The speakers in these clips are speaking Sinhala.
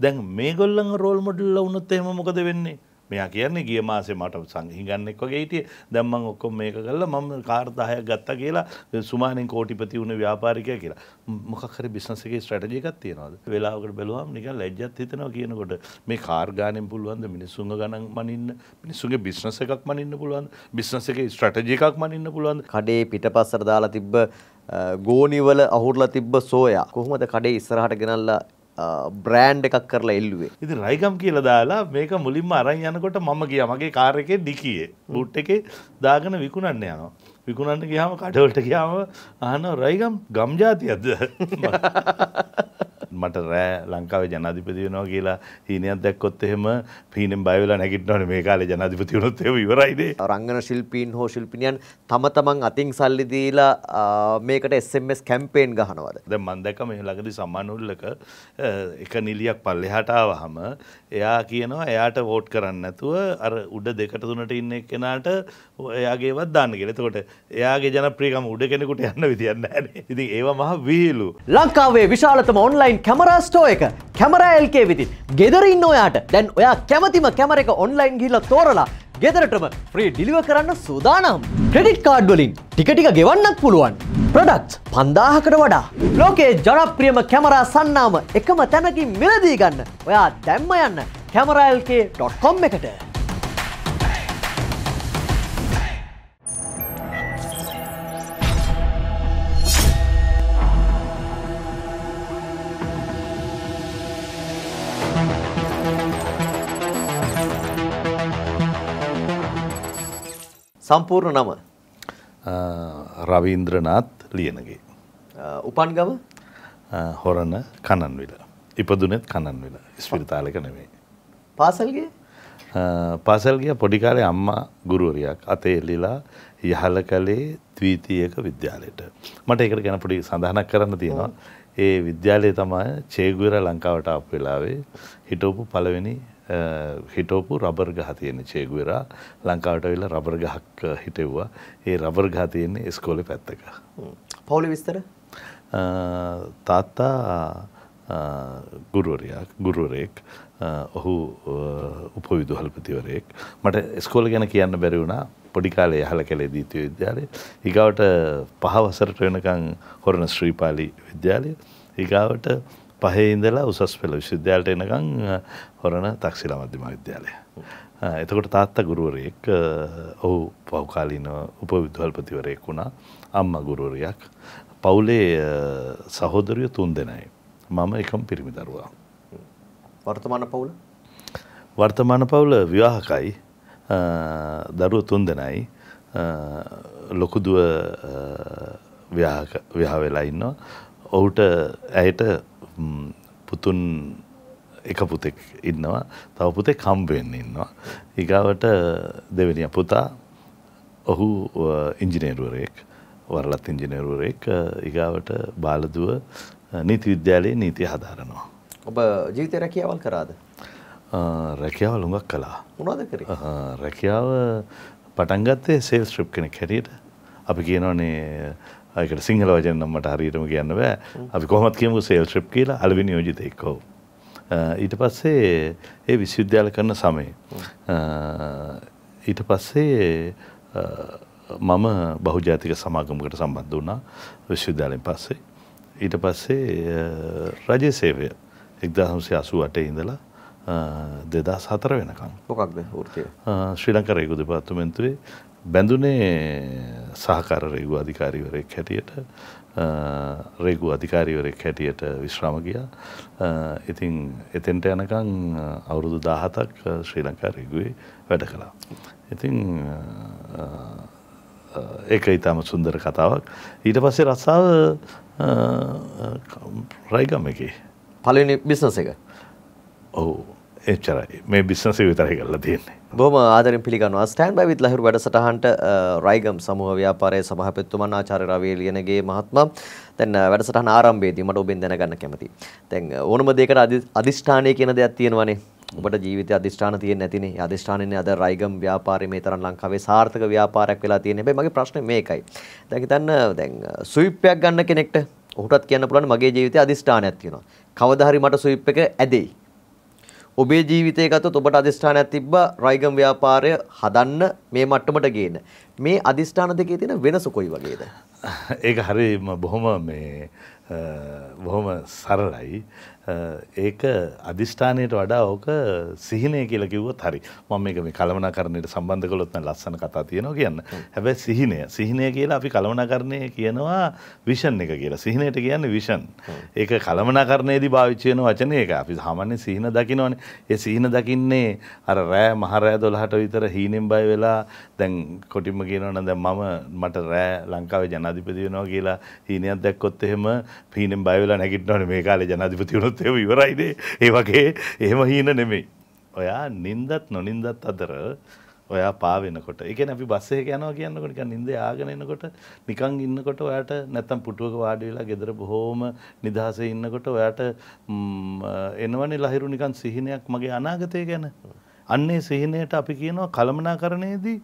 දැන් මේගොල්ලන් රෝල් මොඩල්ල වුණොත් එහෙම මොකද වෙන්නේ මෙයා කියන්නේ ගිය මාසේ මට සංහිගන්නෙක් වගේ හිටියේ දැන් මම ඔක්කොම මේක කළා මම කාර් 10ක් ගත්තා කියලා සුමානෙන් කෝටිපති වුණ ව්‍යාපාරිකයා කියලා මොකක් හරි බිස්නස් එකේ ස්ට්‍රැටජි එකක් තියනවාද වෙලාවකට බැලුවාම නිකන් ලැජ්ජත් හිතෙනවා කියනකොට මේ කාර් ගානෙන් පුළුවන්ද මිනිස්සුන්ව ගණන් මනින්න මිනිස්සුන්ගේ බිස්නස් එකක් මනින්න පුළුවන්ද බිස්නස් එකේ ස්ට්‍රැටජි එකක් මනින්න පුළුවන්ද කඩේ පිටපස්සට දාලා තිබ්බ ගෝනිවල අහුරලා තිබ්බ සෝයා කොහොමද කඩේ ඉස්සරහට ගෙනල්ලා බ්‍රෑන්් එකක් කරලා එල්ලුවේ ඉති රයිකම් කියල දාලා මේක මුලින්ම අරන් යනකොට මම කිය මගේ කාරකේ දිකියේ බුට් එකේ දාගන විකුණන්න යනවා විකුණන්න ගියාම කඩවලට ගියාම අහන රයිගම් ගම්ජාතියද මට රෑ ලංකාවේ ජනාධිපති වෙනවා කියලා හීනයක් දැක්කොත් එහෙම පීනෙන් බය වෙලා නැගිටිනවනේ මේ කාලේ ජනාධිපති වුණොත් එහෙම ඉවරයිනේ රංගන ශිල්පීන් හෝ ශිල්පිනියන් තම තමන් අතින් සල්ලි දීලා මේකට SMS කැම්පේන් ගහනවද දැන් මම දැක්ක මේ ළඟදී සම්මාන උල්ලක එක නිලියක් පල්ලෙහාට ආවහම එයා කියනවා එයාට වෝට් කරන්න නැතුව අර උඩ දෙකට තුනට ඉන්න කෙනාට එයාගේවත් දාන්න කියලා. එතකොට එයාගේ ජනප්‍රියකම උඩ කෙනෙකුට යන්න විදියක් නැහැ. ඉතින් ඒව මහ විහිළු. ලංකාවේ විශාලතම ඔන්ලයින් කැමරා ස්ටෝ එක කැමරා LK විදිහට. ගෙදර ඉන්න ඔයාට දැන් ඔයා කැමතිම කැමර එක ඔන්ලයින් ගිහිල්ලා තෝරලා ගෙදරටම ෆ්‍රී ඩිලිවර් කරන්න සූදානම්. ක්‍රෙඩිට් කාඩ් වලින් ටික ටික ගෙවන්නත් පුළුවන්. ප්‍රඩක්් පන්දාහකට වඩා. ලෝකේ ජනප්‍රියම කැමරා සන්නාම එකම තැනකින් මිලදී ගන්න ඔයා දැම්ම යන්න කැමරල්කේ ඩොට්කොම් එකට. සම්පූර්ණ නම රවීන්ද්‍රනාත් ලියනගේ. උපන් ගම හොරණ කණන්විල. ඉපදුනෙත් කණන්විල ස්පිරිතාලක නෙවේ. පාසල්ගේ පාසල්ගිය පොඩිකාලේ අම්මා ගුරුවරයක් අතේ එල්ලිලා යහල කලේ ත්‍රීතියක විද්‍යාලයට. මට ඒකට ගැන පොඩි සඳහනක් කරන්න තියෙනවා. ඒ විද්‍යාලය තමයි චේගුවර ලංකාවට අප වෙලාවේ හිටවපු පළවෙනි හිටෝපු රබර් ගහ තියෙන චේගුවෙරා ලංකාවට වෙලා රබර් ගහක් හිටෙව්වා ඒ රබර් ගහ තියෙන්නේ එස්කෝලේ පැත්තක. පවුලේ විස්තර? තාත්තා ගුරුවරයක් ගුරුවරයෙක් ඔහු උපවිදුහල්පතිවරයෙක් මට ස්කෝල ගැන කියන්න බැරි වුණා පොඩි කාලේ හල කළේ දීතිය විද්‍යාලය ඒගවට පහවසරට වෙනකං හොරණ ශ්‍රීපාලි විද්‍යාලය ඒගාවට පහේ ඉඳලා උසස් පෙළ විශ්වවිද්‍යාලයට එනකං හොරණ තක්ෂිල මධ්‍යම විද්‍යාලය. එතකොට තාත්තා ගුරුවරයෙක් ඔහු පෞකාලීන උප විදවල්පතිවරයෙක් වුණා අම්ම ගුරුවරයක් පවුලේ සහෝදරිය තුන් දෙනයි. මම එකම පිරිමි දරුවා. වර්තමාන පවුල වර්තමාන පවුල විවාහකයි දරුව තුන් දෙනයි ලොකුදුව ව්‍යහා වෙලා ඉන්නවා ඔවුට ඇයට පුතුන් එක පුතෙක් ඉන්නවා තව පුතෙක් කම්බෙන් ඉන්නවා. ඒගාවට දෙවැනි පුතා ඔහු ඉංජිනේරුවරයෙක් වරලත් ඉංජිනේරුවරයෙක් ඉගාවට බාලදුව නීති විද්‍යාලයේ නීති හදාරනවා. ඔබ ජීවිතය රැකියාවල් කරාද. රැකියාව ලුඟක් කලා මොනද කර රැකියාව පටන්ගත්තේ සේල් ශ්‍රිප් කෙනෙක් හැටියට අපි කියනවනේ ඒකට සිංහල වචන නම් මට හරියටම කියන්න බෑ අපි කොහොමත් කියමුකෝ සේල් ට්‍රිප් කියලා අලුවිනි යෝජිත එක්කෝ ඊට පස්සේ ඒ විශ්වවිද්‍යාල කරන සමයේ ඊට පස්සේ මම බහුජාතික සමාගමකට සම්බන්ධ වුණා විශ්වවිද්‍යාලයෙන් පස්සේ ඊට පස්සේ රජය සේවය එක්දාහුසේ අසු අටේ ඉඳලා දෙදස් හතර වෙනකම් මොකක්ද ෘතිය ශ්‍රී ලංකර යුදු පාත්තුමෙන්තුවේ බැඳුනේ සහකර රේගු අධිකාරීවරයෙක් හැටියට රේගු අධිකාරීවරෙක් හැටියට විශ්‍රාම ගිය ඉතින් එතෙන්ට යනකං අවුරුදු දාහතක් ශ්‍රී ලංකා රේගුවේ වැඩ කළා. ඉතිං ඒක ඉතාම සුන්දර කතාවක් ඊට පස්සේ රස්සාාව රයිගම් එකේ පලනි බිස්නස එක ඔහු එච්චරයි මේ බිස්නස විතරහි කරලා තියන්නේ බොම ආදරින් පිළිගන්නවා ස්ටෑන් බයි විත් ලහිරු වැඩසටහනට රයිගම් සමූහ ව්‍යාපාරයේ සභාපතිතුමන් ආචාර්ය රවී ලියනගේ මහත්මයා දැන් වැඩසටහන ආරම්භයේදී මට ඔබෙන් දැනගන්න කැමතියි. දැන් ඕනම දෙයකට අදිෂ්ඨානය කියන දෙයක් තියෙනවනේ. ඔබට ජීවිතය අදිෂ්ඨාන තියෙන්නේ නැතිනේ. ඒ අදිෂ්ඨානෙන්නේ අද රයිගම් ව්‍යාපාරේ මේ තරම් ලංකාවේ සාර්ථක ව්‍යාපාරයක් වෙලා තියෙන හැබැයි මගේ ප්‍රශ්නේ මේකයි. දැන් හිතන්න දැන් ස්විප් එකක් ගන්න කෙනෙක්ට ඔහුටත් කියන්න පුළුවන් මගේ ජීවිතයේ අදිෂ්ඨානයක් තියෙනවා. කවදා හරි මට ස්විප් එක ඇදෙයි. ඔබේ ජීවිතය ගත්තොත් ඔබට අදිෂ්ඨානයක් තිබ්බා රයිගම් ව්‍යාපාරය හදන්න මේ මට්ටමට ගේන්න. මේ අදිෂ්ඨාන දෙකේ තියෙන වෙනස කොයි වගේද? ඒක හරියම බොහොම මේ බොහොම සරලයි. ඒක අධිෂ්ඨානයට වඩා ඕක සිහිනය කියල කිව්වොත් හරි මම මේක මේ කළමනාකරණයට සම්බන්ධ කළොත් නම් ලස්සන කතා තියෙනවා කියන්න. හැබැයි සිහිනය සිහිනය කියලා අපි කළමනාකරණය කියනවා විෂන් එක කියලා. සිහිනයට කියන්නේ විෂන්. ඒක කළමනාකරණයේදී භාවිතය වෙන වචනේ ඒක. අපි සාමාන්‍ය සිහින දකිනවනේ. ඒ සිහින දකින්නේ අර රෑ මහ රෑ 12ට විතර හීනෙන් බය වෙලා දැන් කොටිම කියනවා නම් දැන් මම මට රෑ ලංකාවේ ජනාධිපති වෙනවා කියලා හීනයක් දැක්කොත් එහෙම හීනෙන් බය වෙලා නැගිටිනවනේ මේ කාලේ ජනාධිපති වුණොත් ගත්තොත් එම ඉවරයිනේ ඒ වගේ එහෙම හීන නෙමෙයි. ඔයා නින්දත් නොනින්දත් අතර ඔයා පාවෙනකොට එක අපි බස්සේ යනවා කියන්නකොට නිකන් නින්ද ආගෙන එනකොට නිකන් ඉන්නකොට ඔයාට නැත්තම් පුටුවක වාඩි වෙලා ගෙදර බොහොම නිදහසේ ඉන්නකොට ඔයාට එනවනේ ලහිරු නිකන් සිහිනයක් මගේ අනාගතය ගැන. අන්නේ සිහිනයට අපි කියනවා කළමනාකරණයේදී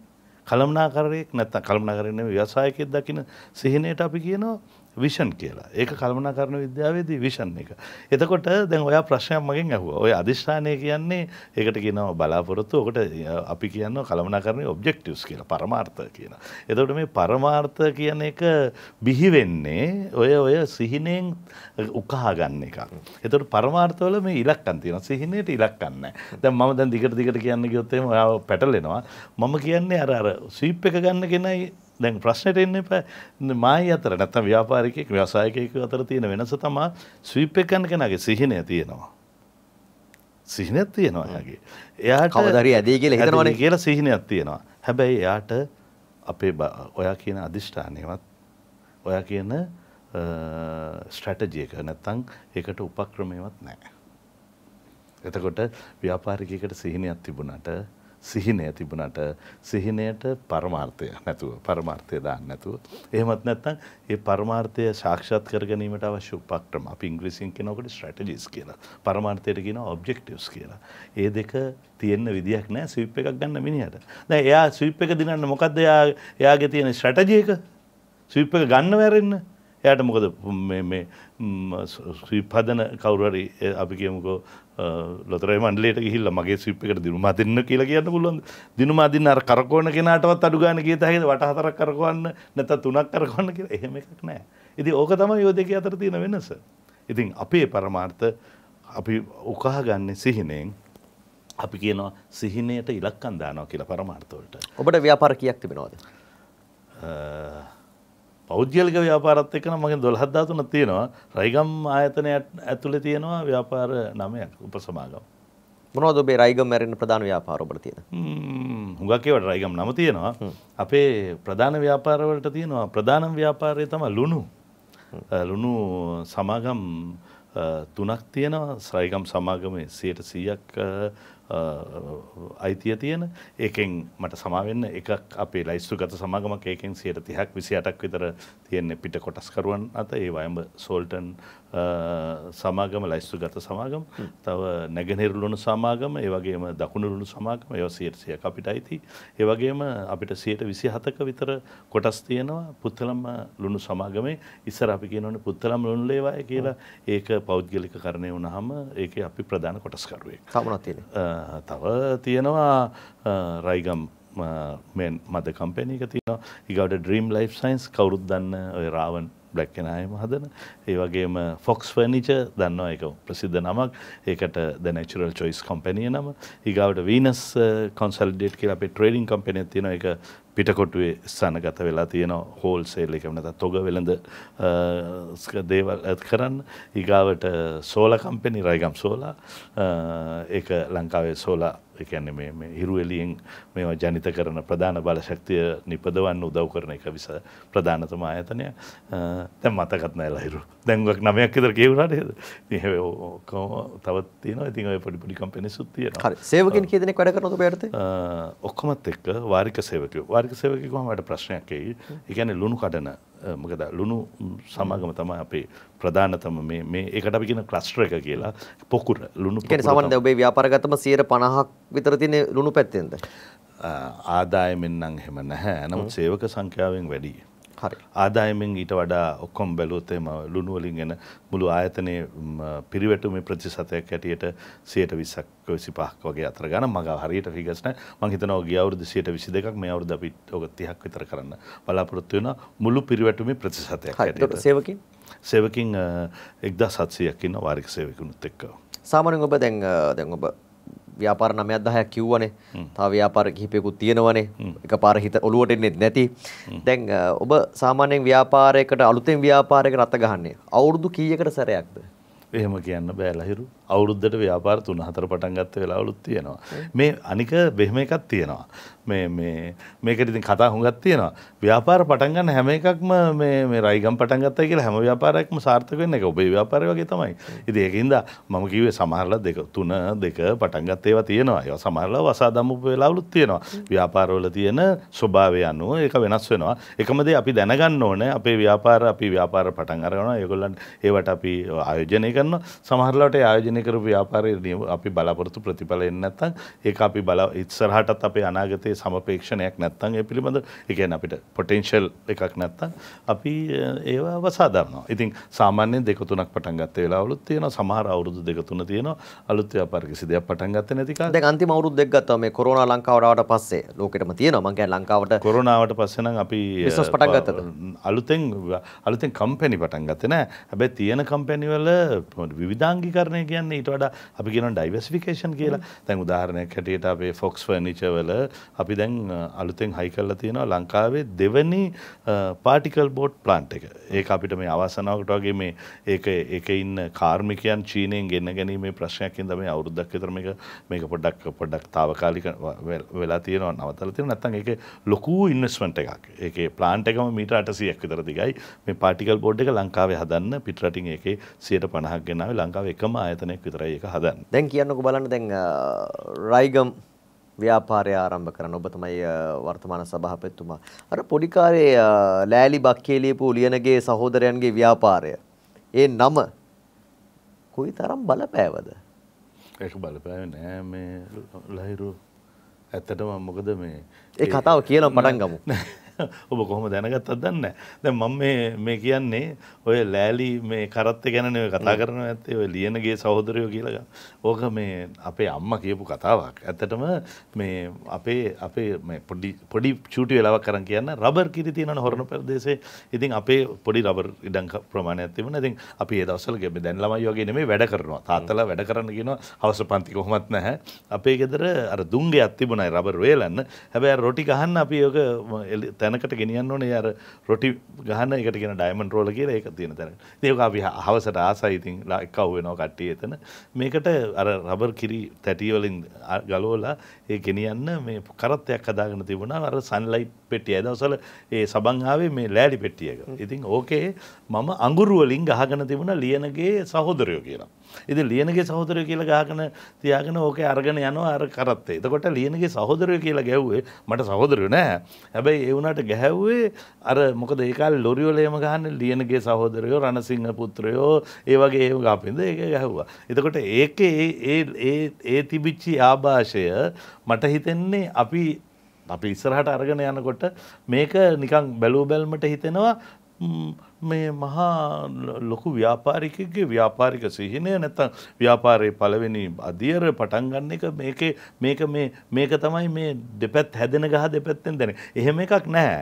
කළමනාකරයෙක් නැත්තම් කළමනාකරණය ව්‍යවසායකයෙක් දකින සිහිනයට අපි කියනවා විෂන් කියලා ඒක කල්මනා කරන විද්‍යාවේදී විෂන් එක. එතකොට දැන් ඔයා ප්‍රශ්නයක් මගෙන් ඇහුවා. ඔය අදිෂ්ඨානය කියන්නේ ඒකට කියනවා බලාපොරොත්තු. ඔකට අපි කියනවා කලමනාකරණයේ ඔබ්ජෙක්ටිව්ස් කියලා, පරමාර්ථ කියලා. එතකොට මේ පරමාර්ථ කියන එක බිහි වෙන්නේ ඔය ඔය සිහිනෙන් උකහා ගන්න එකක්. එතකොට පරමාර්ථවල මේ ඉලක්කම් තියෙනවා. සිහිනේට ඉලක්කම් නැහැ. දැන් මම දැන් දිගට දිගට කියන්න ගියොත් එහෙම ඔයාව පැටලෙනවා. මම කියන්නේ අර අර ස්වීප් එක ගන්න කෙනයි දැන් ප්‍රශ්නයට එන්න එපා මායි අතර නැත්තම් ව්‍යාපාරිකයෙක් ව්‍යවසායකයෙකු අතර තියෙන වෙනස තමා ස්විප් එක කරන කෙනාගේ සිහිනය තියෙනවා සිහිනයක් තියෙනවා එයාගේ එයාට කවදාරි ඇදී කියලා හිතනවනේ කියලා සිහිනයක් තියෙනවා හැබැයි එයාට අපේ ඔයා කියන අදිෂ්ඨානයවත් ඔයා කියන ස්ට්‍රැටජියක නැත්තං ඒකට උපක්‍රමයවත් නෑ එතකොට ව්‍යාපාරිකයකට සිහිනයක් තිබුණට සිහිනය තිබුණට සිහිනයට පරමාර්ථය නැතුව පරමාර්ථය දාන්න නැතුව. එහෙමත් නැත්නම් ඒ පරමාර්ථය සාක්ෂාත් කර ගැනීමට අවශ්‍ය උපක්‍රම අපි ඉංග්‍රීසියෙන් කියනකොට ස්ට්‍රැටජිස් කියලා. පරමාර්ථයට කියනවා ඔබ්ජෙක්ටිව්ස් කියලා. ඒ දෙක තියෙන්න විදියක් නැහැ ස්විප් එකක් ගන්න මිනිහට. දැන් එයා ස්විප් එක දිනන්න මොකද්ද එයාගේ තියෙන ස්ට්‍රැටජි එක? ස්විප් එක ගන්න වැරෙන්නේ එයට මොකද ස්විපදන කවුරරි අපි කියමුකෝ ලොතරයි මන්ඩලට ගිහිල්ල මගේ සිප් එකට දිනුම අතින්න කියලා කියන්න පුළුවන් දිනුම අදින්න අර කරකෝන කෙනාටවත් අඩුගාන කිය තහද වට හතරක් කරකවන්න නැත තුනක් කරකවන්න කියලා එහෙම එකක් නෑ ඉති ඕක තම යෝධක අතර තියෙන වෙනස ඉතින් අපේ පරමාර්ථ අපි උකහ ගන්න සිහිනෙන් අපි කියනවා සිහිනයට ඉලක්කන් දානවා කියලා පරමාර්ථවලට ඔබට ව්‍යාපාර කියක් තිබෙනවාද පෞද්ගලික ව්‍යාපාරත් එක්කන මගේ දොළහත්දාතුන තියෙනවා රයිගම් ආයතනය ඇතුළේ තියෙනවා ව්‍යාපාර නමයක් උපසමාගම් මොනවද ඔබේ රයිගම් මැරෙන ප්‍රධාන ව්‍යාපාර ඔබට තියෙන හුඟක් ඒවට රයිගම් නම තියෙනවා අපේ ප්‍රධාන ව්‍යාපාරවලට තියෙනවා ප්‍රධානම ව්‍යාපාරය තමයි ලුණු ලුණු සමාගම් තුනක් තියෙනවා ශ්‍රයිගම් සමාගමේ සියයට සීයක් අයිතිය තියෙන ඒකෙන් මට සමාවෙන්න එකක් අපේ ලයිස්තු ගත සමාගමක් ඒකෙන් සියට තිහක් විසි අටක් විතර තියෙන්නේ පිට කොටස්කරුවන් අත ඒ අයඹ සෝල්ටන් සමාගම ලයිස්තු ගත සමාගම තව නැගෙනෙරුලුණු සමාගම ඒවගේම දකුණුරුණු සමාගම ඒව සේටසිය අපිට අයිති ඒවගේම අපිට සයට විසි හතක විතර කොටස් තියෙනවා පුත්තලම්ම ලුණු සමාගමේ ඉස්සර අපි කියනවන පුත්තලම් ලුණු ලේවාය කියලා ඒක පෞද්ගලික කරණය වුණහම ඒක අපි ප්‍රධාන කොටස්කරුවේ තමනත් තියෙන තව තියෙනවා රයිගම් මද කම්පැනක තියෙන ඉගට ඩ්‍රීම් ලයි් සයින්ස් කවරුත් දන්න ඔය රාවන් බ්ලක්කෙනයම හදන ඒවගේම ෆොක්ස් ෆනිච දන්නවා එක ප්‍රසිද්ධ නමක් ඒකට දැනචුරල් චොයිස් කම්පැනිය නම ඉගවට වීනස් කොන්සල්ඩේට් කියලා අපේ ට්‍රේඩින් කම්පනය තින එක පිටකොටුවේ සනගත වෙලා තියෙන හෝල් සේල් එක වෙනත තොග වෙළඳ දේවල් ඇත් කරන්න ඉගාවට සෝල කම්පෙනි රයිගම් සෝලා ඒ ලංකාවේ සෝලා එකැන මේ හිරුවලියෙන් මේවා ජනිත කරන ප්‍රධාන බලශක්තිය නිපදවන්න උදව් කරන එක විස ප්‍රධානතම ආයතනය තැම් මතකත් නෑලහිරු දැන්ගක් නමයක් ඉතර කියවුණට හ තවත්තින ඉතින් පඩිපඩි කම්පෙනනිසුත්තිය සේවකින් කියදන වැඩ කරනතු පැරත ඔක්කොමත් එක්ක වාරික සේවකය වාරික සේවකකම වැට ප්‍රශ්නයක් එයි එකැන ලුණු කඩන මොකද ලුණු සමාගම තමයි අපේ ප්‍රධානතම මේ ඒකට අපි කියන ක්ලස්ටර් එක කියලා පොකුර ලුණු කියන්නේ සමහරවිට ඔබේ ව්‍යාපාරගතම 150ක් විතර තියෙන ලුණු පැත්තෙන්ද ආදායමෙන් නම් එහෙම නැහැ නමුත් සේවක සංඛ්‍යාවෙන් වැඩියි ආදායමෙන් ඊට වඩා ඔක්කොම් බැලුවතේම ලුණුවලින් එන මුළු ආයතනයේ පිරිවැටුමේ ප්‍රතිශතයක් ඇටියට සියයට විස්සක් විසිපහක් වගේ අතර ගන්න මග හරියට ෆිගස්න මං හිතනවා ගිය අවුරුදු සියයට විසි දෙකක් මේ අවුරුදු අපි ඔක 30ක් විතර කරන්න බලාපොරොත්තු වෙන මුළු පිරිවැටුමේ ප්‍රතිශතයක් ඇටියට සේවකින් සේවකින් 1700ක් ඉන්න වාරික සේවකුණුත් එක්ක සාමාන්‍යයෙන් ඔබ දැන් දැන් ඔබ ව්‍යාපාර 9ක් 10ක් කිව්වනේ. තව ව්‍යාපාර කිහිපයකුත් තියෙනවනේ. එකපාර හිත ඔලුවට එන්නේ නැති. දැන් ඔබ සාමාන්‍යයෙන් ව්‍යාපාරයකට අලුතෙන් ව්‍යාපාරයකට අත ගහන්නේ අවුරුදු කීයකට සැරයක්ද? එහෙම කියන්න බෑ ලහිරු. අවුරුද්දට ව්‍යාපාර තුන හතර පටන් ගත්ත වෙලාවලුත් තියෙනවා. මේ අනික බෙහෙම එකක් තියෙනවා. මේ මේ මේකට ඉතින් කතා හුඟක් තියෙනවා. ව්‍යාපාර පටන් ගන්න හැම එකක්ම මේ මේ රයිගම් පටන් ගත්තයි කියලා හැම ව්‍යාපාරයක්ම සාර්ථක වෙන එක ඔබේ ව්‍යාපාරය වගේ තමයි. ඉතින් ඒකින්ද මම කිව්වේ සමහරලා දෙක තුන දෙක පටන් ගත්ත ඒවා තියෙනවා. ඒවා සමහරලා වසා දමපු වෙලාවලුත් තියෙනවා. ව්‍යාපාරවල තියෙන ස්වභාවය අනුව ඒක වෙනස් වෙනවා. එකම දේ අපි දැනගන්න ඕනේ අපේ ව්‍යාපාර අපි ව්‍යාපාර පටන් අරගනවා. ඒගොල්ලන් ඒවට අපි ආයෝජනය කරනවා. සමහරලාට ආයෝජන ආයෝජනය කර ව්‍යාපාරය අපි බලාපොරතු ප්‍රතිඵල එන්න නැත්තං ඒ අපි බල ඉත්සරහටත් අපේ අනාගතයේ සමපේක්ෂණයක් නැත්තං ඒ පිළිබඳ එකන අපිට පොටෙන්ශල් එකක් නැත්තං අපි ඒවා වසාදන්නවා ඉතින් සාමාන්‍ය දෙකතුනක් පටන්ගත්ත වෙලාවලුත් තියෙන සමහර අවුරුදු දෙකතුන තියෙන අලුත් ව්‍යාපාර කිසි දෙයක් පටන්ගත්ත නැතික දැන් අන්තිම අවුරුද්ද දෙක ගත්තා මේ කොරෝනා ලංකාවට පස්සේ ලෝකෙටම තියෙනවා මං කියන්නේ ලංකාවට කොරෝනාවට පස්සේ නම් අපි බිස්නස් පටන් ගත්තද අලුතෙන් අලුතෙන් කම්පැනි පටන් ගත්තේ නැහැ හැබැයි තියෙන කම්පැනිවල විවිධාංගීකරණය කියන්නේ යන්න ඊට වඩා අපි කියන ඩයිවර්සිෆිකේෂන් කියලා දැන් උදාහරණයක් හැටියට අපේ ෆොක්ස් ෆර්නිචර්වල අපි දැන් අලුතෙන් හයි කරලා තියෙනවා ලංකාවේ දෙවැනි පාටිකල් බෝට් ප්ලාන්ට් එක. ඒක අපිට මේ අවසනාවකට වගේ මේ ඒක ඒක ඉන්න කාර්මිකයන් චීනයෙන් ගෙන්න ගැනීමේ ප්‍රශ්නයක් හින්දා මේ අවුරුද්දක් විතර මේක මේක පොඩ්ඩක් පොඩ්ඩක් తాවකාලික වෙලා තියෙනවා නවතලා තියෙනවා නැත්නම් ඒකේ ලොකු ඉන්වෙස්ට්මන්ට් එකක්. ඒකේ ප්ලාන්ට් එකම මීටර් 800ක් විතර දිගයි. මේ පාටිකල් බෝඩ් එක ලංකාවේ හදන්න පිටරටින් ඒකේ 150ක් ගෙනාවේ ලංකාවේ එකම ආයතනය ප්‍රමාණයක් විතරයි ඒක හදන්නේ. දැන් කියන්නකෝ බලන්න දැන් රයිගම් ව්‍යාපාරය ආරම්භ කරන්න ඔබ තමයි වර්තමාන සභාපතිතුමා. අර පොඩි කාලේ ලෑලි බක්කේ ලියපු ලියනගේ සහෝදරයන්ගේ ව්‍යාපාරය. ඒ නම කොයිතරම් බලපෑවද? ඒක බලපෑවේ නෑ මේ ලහිරු ඇත්තටම මොකද මේ ඒ කතාව කියලා පටන් ගමු. ඔබ කොහොම දැනගත්තත් දන්න දැන් මම මේ මේ කියන්නේ ඔය ලෑලි මේ කරත්ත ගැන ඔය කතා කරනවා ඇත්තේ ඔය ලියනගේ සහෝදරයෝ කියලා ඕක මේ අපේ අම්මා කියපු කතාවක් ඇත්තටම මේ අපේ අපේ මේ පොඩි පොඩි චූටි වෙලාවක් කරන් කියන්න රබර් කිරි තියෙනවනේ හොරණ ප්‍රදේශේ ඉතින් අපේ පොඩි රබර් ඉඩම් ප්‍රමාණයක් තිබුණා ඉතින් අපි ඒ දවස්වල ගෙබේ දැන් ළමයි වගේ නෙමෙයි වැඩ කරනවා තාත්තලා වැඩ කරන්න කියනවා හවස පන්ති කොහොමත් නැහැ අපේ ගෙදර අර දුංගයක් තිබුණයි රබර් වේලන්න හැබැයි රොටි ගහන්න අපි ඔක තැනකට ගෙනියන්න ඕනේ අර රොටි ගහන එකට කියන ඩයමන්ඩ් රෝල කියලා ඒක තියෙන තැන. ඉතින් ඒක අපි හවසට ආසයි ඉතින් එකව වෙනවා කට්ටිය එතන. මේකට අර රබර් කිරි තැටි වලින් ගලවලා ඒ ගෙනියන්න මේ කරත්තයක් හදාගෙන තිබුණා අර සන්ලයිට් පෙට්ටිය. දවසවල ඒ සබන් ආවේ මේ ලෑලි පෙට්ටියක. ඉතින් ඕකේ මම අඟුරු වලින් ගහගෙන තිබුණා ලියනගේ සහෝදරයෝ කියලා. ඉති ලියනගේ සහෝදරය කියලා ගාගන තියාගෙන ඕක අර්ගෙන යන අර කරත්තේ එතකොට ලියනගේ සහෝදරය කියලා ගැව්වේ මට සහෝදරය නෑ හැබැයි ඒවුනට ගැහැව්වේ අර මොක දෙකාල් ලොරියෝලේම ගහන්න ලියනගේ සහෝදරයෝ රණසිංහ පුත්‍රයෝ ඒවගේ ඒ ගාපින්ද ඒක ගැහ්වා එතකොට ඒක ඒ තිබිච්චි ආභාෂය මට හිතෙන්නේ අපි අපි ඉස්සරහට අරගෙන යනකොට මේක නිකං බැලූ බැල්මට හිතෙනවා මේ මහා ලොකු ව්‍යාපාරිකගේ ව්‍යාපාරික සිහිනය නැතන් ව්‍යාපාරය පලවෙනි අධියර පටන්ගන්න එක මේක මේක මේ මේක තමයි මේ දෙපැත් හැදෙන ගහ දෙපැත්තෙන් දෙන එහෙම එකක් නෑ.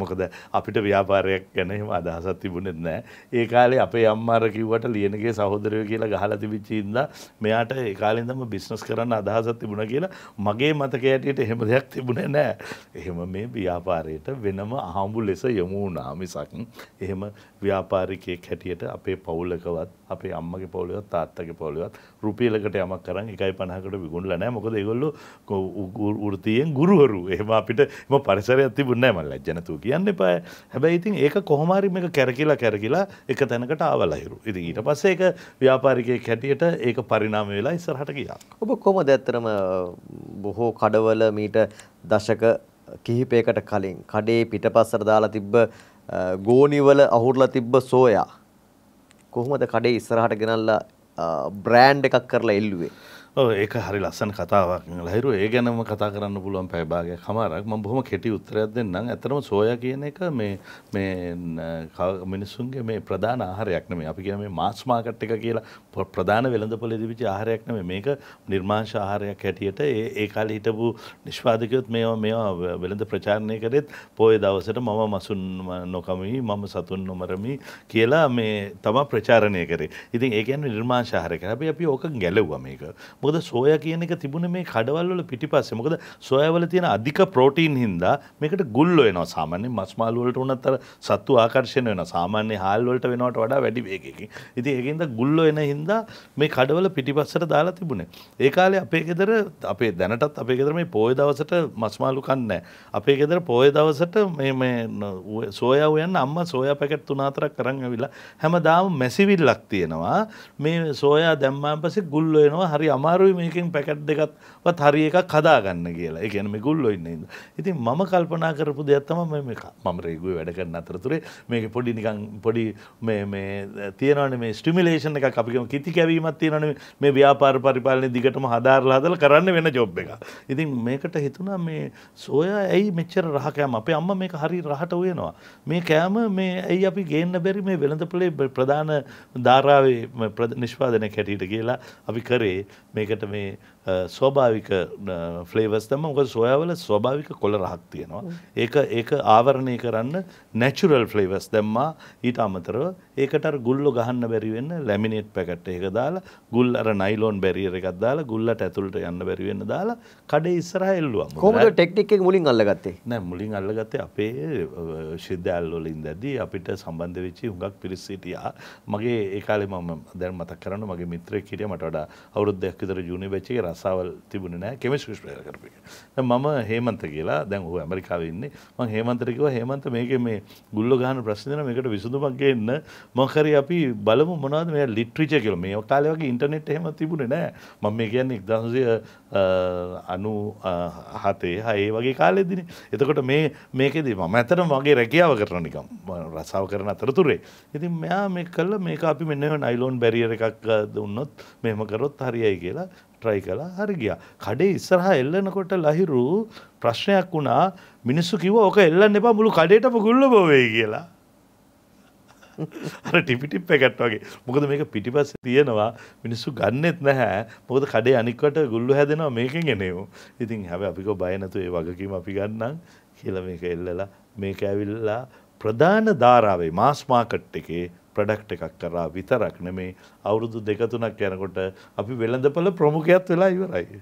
මොකද අපිට ව්‍යාපාරයක් ගැන එහෙම අදහසක් තිබුණෙත් නෑ. ඒ කාලේ අපේ අම්මාර කිව්වට ලියනගේ සහෝදරයෝ කියලා ගහලා තිබිච්ච ඉඳලා මෙයාට ඒ කාලේ ඉඳන්ම බිස්නස් කරන්න අදහසක් තිබුණා කියලා මගේ මතකයේ ඇටියට එහෙම දෙයක් තිබුණේ නෑ. එහෙම මේ ව්‍යාපාරයට වෙනම අහඹු ලෙස යොමු වුණා මිසක් එහෙම ව්‍යාපාරිකයෙක් හැටියට අපේ පවුලකවත් අපේ අම්මගේ පවුලකවත් තාත්තගේ පවුලකවත් රුපියලකට යමක් කරන් 1.50කට විගුණලා නැහැ මොකද ඒගොල්ලෝ වෘත්තියෙන් ගුරුවරු එහෙම අපිට එම පරිසරයක් තිබුණේ නැහැ මම ලැජ්ජ නැතුව කියන්න එපා හැබැයි ඉතින් ඒක කොහොමරි මේක කැරකිලා කැරකිලා එක තැනකට ආවලහිරු ඉති ඊට පස්සේ ඒක ව්‍යාපාරිකය කැටියට ඒක පරිනාම වෙලා ඉස්සරහට ගියා ඔබ කොහොමද ඇත්තරම බොහෝ කඩවල මීට දශක කිහිපයකට කලින් කඩේ පිටපස්සට දාලා තිබ්බ ගෝනිවල අහුරලා තිබ්බ සෝයා කොහොමද කඩේ ඉස්සරහට ගෙනල්ලා බ්‍රෑන්ඩ් එකක් කරලා එල්ලුවේ ඒක හරි ලස්සන කතාවක් ලහිරු ඒ ගැනම කතා කරන්න පුළුවන් පැබාගයක් හමාරක් ම බොහොම කෙටි උත්තරයක් දෙන්නම් ඇතරම සෝය කියන එක මේ මේ මිනිස්සුන්ගේ මේ ප්‍රධාන ආහාරයක් නෙමේ අපි කිය මේ මාස් මාකට් එක කියලා ප්‍රධාන වෙළඳපොල දිවිචි ආහාරයක් නෙමෙයි මේක නිර්මාංශ ආහාරයක් හැටියට ඒ ඒ කාලේ හිටපු නිෂ්පාදකයොත් මේවා මේවා වෙළඳ ප්‍රචාරණය කරෙත් පොය දවසට මම මසුන් නොකමි මම සතුන් නොමරමි කියලා මේ තමයි ප්‍රචාරණය කරේ. ඉතින් ඒ කියන්නේ නිර්මාංශ ආහාරයක්. හැබැයි අපි ඕක ගැලවුවා මේක. මොකද සෝයා කියන එක තිබුණේ මේ කඩවල් වල පිටිපස්සේ. මොකද සෝයා වල තියෙන අධික ප්‍රෝටීන් හින්දා මේකට ගුල් වෙනවා සාමාන්‍යයෙන් මස් මාළු වලට වුණත් අර සත්තු ආකර්ෂණය වෙනවා. සාමාන්‍ය හාල් වලට වෙනවට වඩා වැඩි වේගයකින්. ඉතින් ඒකෙන්ද ගුල් වෙන හින්දා හින්දා මේ කඩවල පිටිපස්සට දාලා තිබුණේ. ඒ කාලේ අපේ ගෙදර අපේ දැනටත් අපේ ගෙදර මේ පොය දවසට මස් මාළු කන්නේ අපේ ගෙදර පොය දවසට මේ මේ සෝයා උයන්න අම්මා සෝයා පැකට් තුන හතරක් කරන් ඇවිල්ලා හැමදාම මැසිවිල්ලක් තියෙනවා. මේ සෝයා දැම්මාන් පස්සේ ගුල්ල වෙනවා. හරි අමාරුයි මේකෙන් පැකට් දෙකක්වත් හරි එකක් හදාගන්න කියලා. ඒ කියන්නේ මේ ගුල්ලෝ ඉන්න හින්දා. ඉතින් මම කල්පනා කරපු දෙයක් තමයි මේ මම රේගුවේ වැඩ කරන අතරතුරේ මේක පොඩි නිකන් පොඩි මේ මේ තියෙනවනේ මේ ස්ටිමියුලේෂන් එකක් අපිගම කිති කැවීමත් තියෙනන මේ ව්‍යාපාර පරිපාලනය දිගටම හදාරලා හදලා කරන්න වෙන ජොබ් එක. ඉතින් මේකට හිතුණා මේ සෝයා ඇයි මෙච්චර රහ කෑම අපේ අම්මා මේක හරි රහට උයනවා. මේ කෑම මේ ඇයි අපි ගේන්න බැරි මේ වෙළඳපොලේ ප්‍රධාන ධාරාවේ නිෂ්පාදනයක් හැටියට කියලා අපි කරේ මේකට මේ ස්වභාවික ෆ්ලේවස් තම මොකද සොයාවල ස්වභාවික කොළ රහක් තියෙනවා. ඒක ඒක ආවරණය කරන්න නැචුරල් ෆ්ලේවස් දැම්මා ඊට අමතරව ඒකට ගුල්ලො ගහන්න බැරි වෙන්න ලැමිනේට් පැකට් එක දාලා ගුල් අර නයිලෝන් බැරියර් එකක් දාලා ගුල්ලට ඇතුළට යන්න බැරි වෙන්න දාලා කඩේ ඉස්සරහා එල්ලුවා. කොහොමද ටෙක්නික් එක මුලින් අල්ලගත්තේ? නෑ මුලින් අල්ලගත්තේ අපේ ශිද්ධාල් වල ඉඳදී අපිට සම්බන්ධ වෙච්ච හුඟක් පිරිස් හිටියා. මගේ ඒ කාලේ මම දැන් මතක් කරනවා මගේ මිත්‍රයෙක් හිටියා මට වඩා අවුරුද්දක් විතර ජූනියර් බැච් එකේ ආසාවල් තිබුණ නෑ කෙමිස් විශ්පය කරපි මම හේමන්ත කියලා දැන් හෝ ඇමරිකාව ඉන්න මං හේමන්තරකව හේමන්ත මේක මේ ගුල්ල ගහන ප්‍රශ්නන මේකට විසඳුමක්ගන්න මොකරි අපි බලමු මොනවද මේ ලිට්‍රිච කියල මේ ඔකාල වගේ ඉන්ටනෙට් හෙම තිබුණ නෑ මම මේ කියන්නේ එක්දහසය අනු හතේ හඒ වගේ කාලෙදින එතකොට මේ මේකෙදී මම ඇතරම වගේ රැකියාව කරන නිකම් රසාව කරන අතරතුරේ ඉතින් මෙයා මේ කල්ල මේක අපි මෙන්න නයිලෝන් බැරිියර එකක් දුන්නොත් මෙහම කරොත් හරියයි කියලා ට්‍රයි කලා හරි ගියා කඩේ ඉස්සරහා එල්ලනකොට ලහිරු ප්‍රශ්නයක් වුණා මිනිස්සු කිව ඕක එල්ලන්න එපා මුළු කඩේටම ගුල්ල බොවේ කියලා අර ටිපිටිප් එකත් වගේ මොකද මේක පිටිපස්ස තියෙනවා මිනිස්සු ගන්නෙත් නැහැ මොකද කඩේ අනික්වට ගුල්ලු හැදෙනවා මේකෙන් එනෙවෝ ඉතින් හැබැයි අපිකෝ බය නැතුව ඒ වගකීම අපි ගන්නම් කියලා මේක එල්ලලා මේක ඇවිල්ලා ප්‍රධාන ධාරාවේ මාස් මාකට් එකේ ප්‍රඩක්් එකක් කරා විතරක් නෙමේ අවුරුදු දෙකතුනක් යනකොට අපි වෙළඳපල ප්‍රමුඛයක්ත් වෙලා ඉවරයි.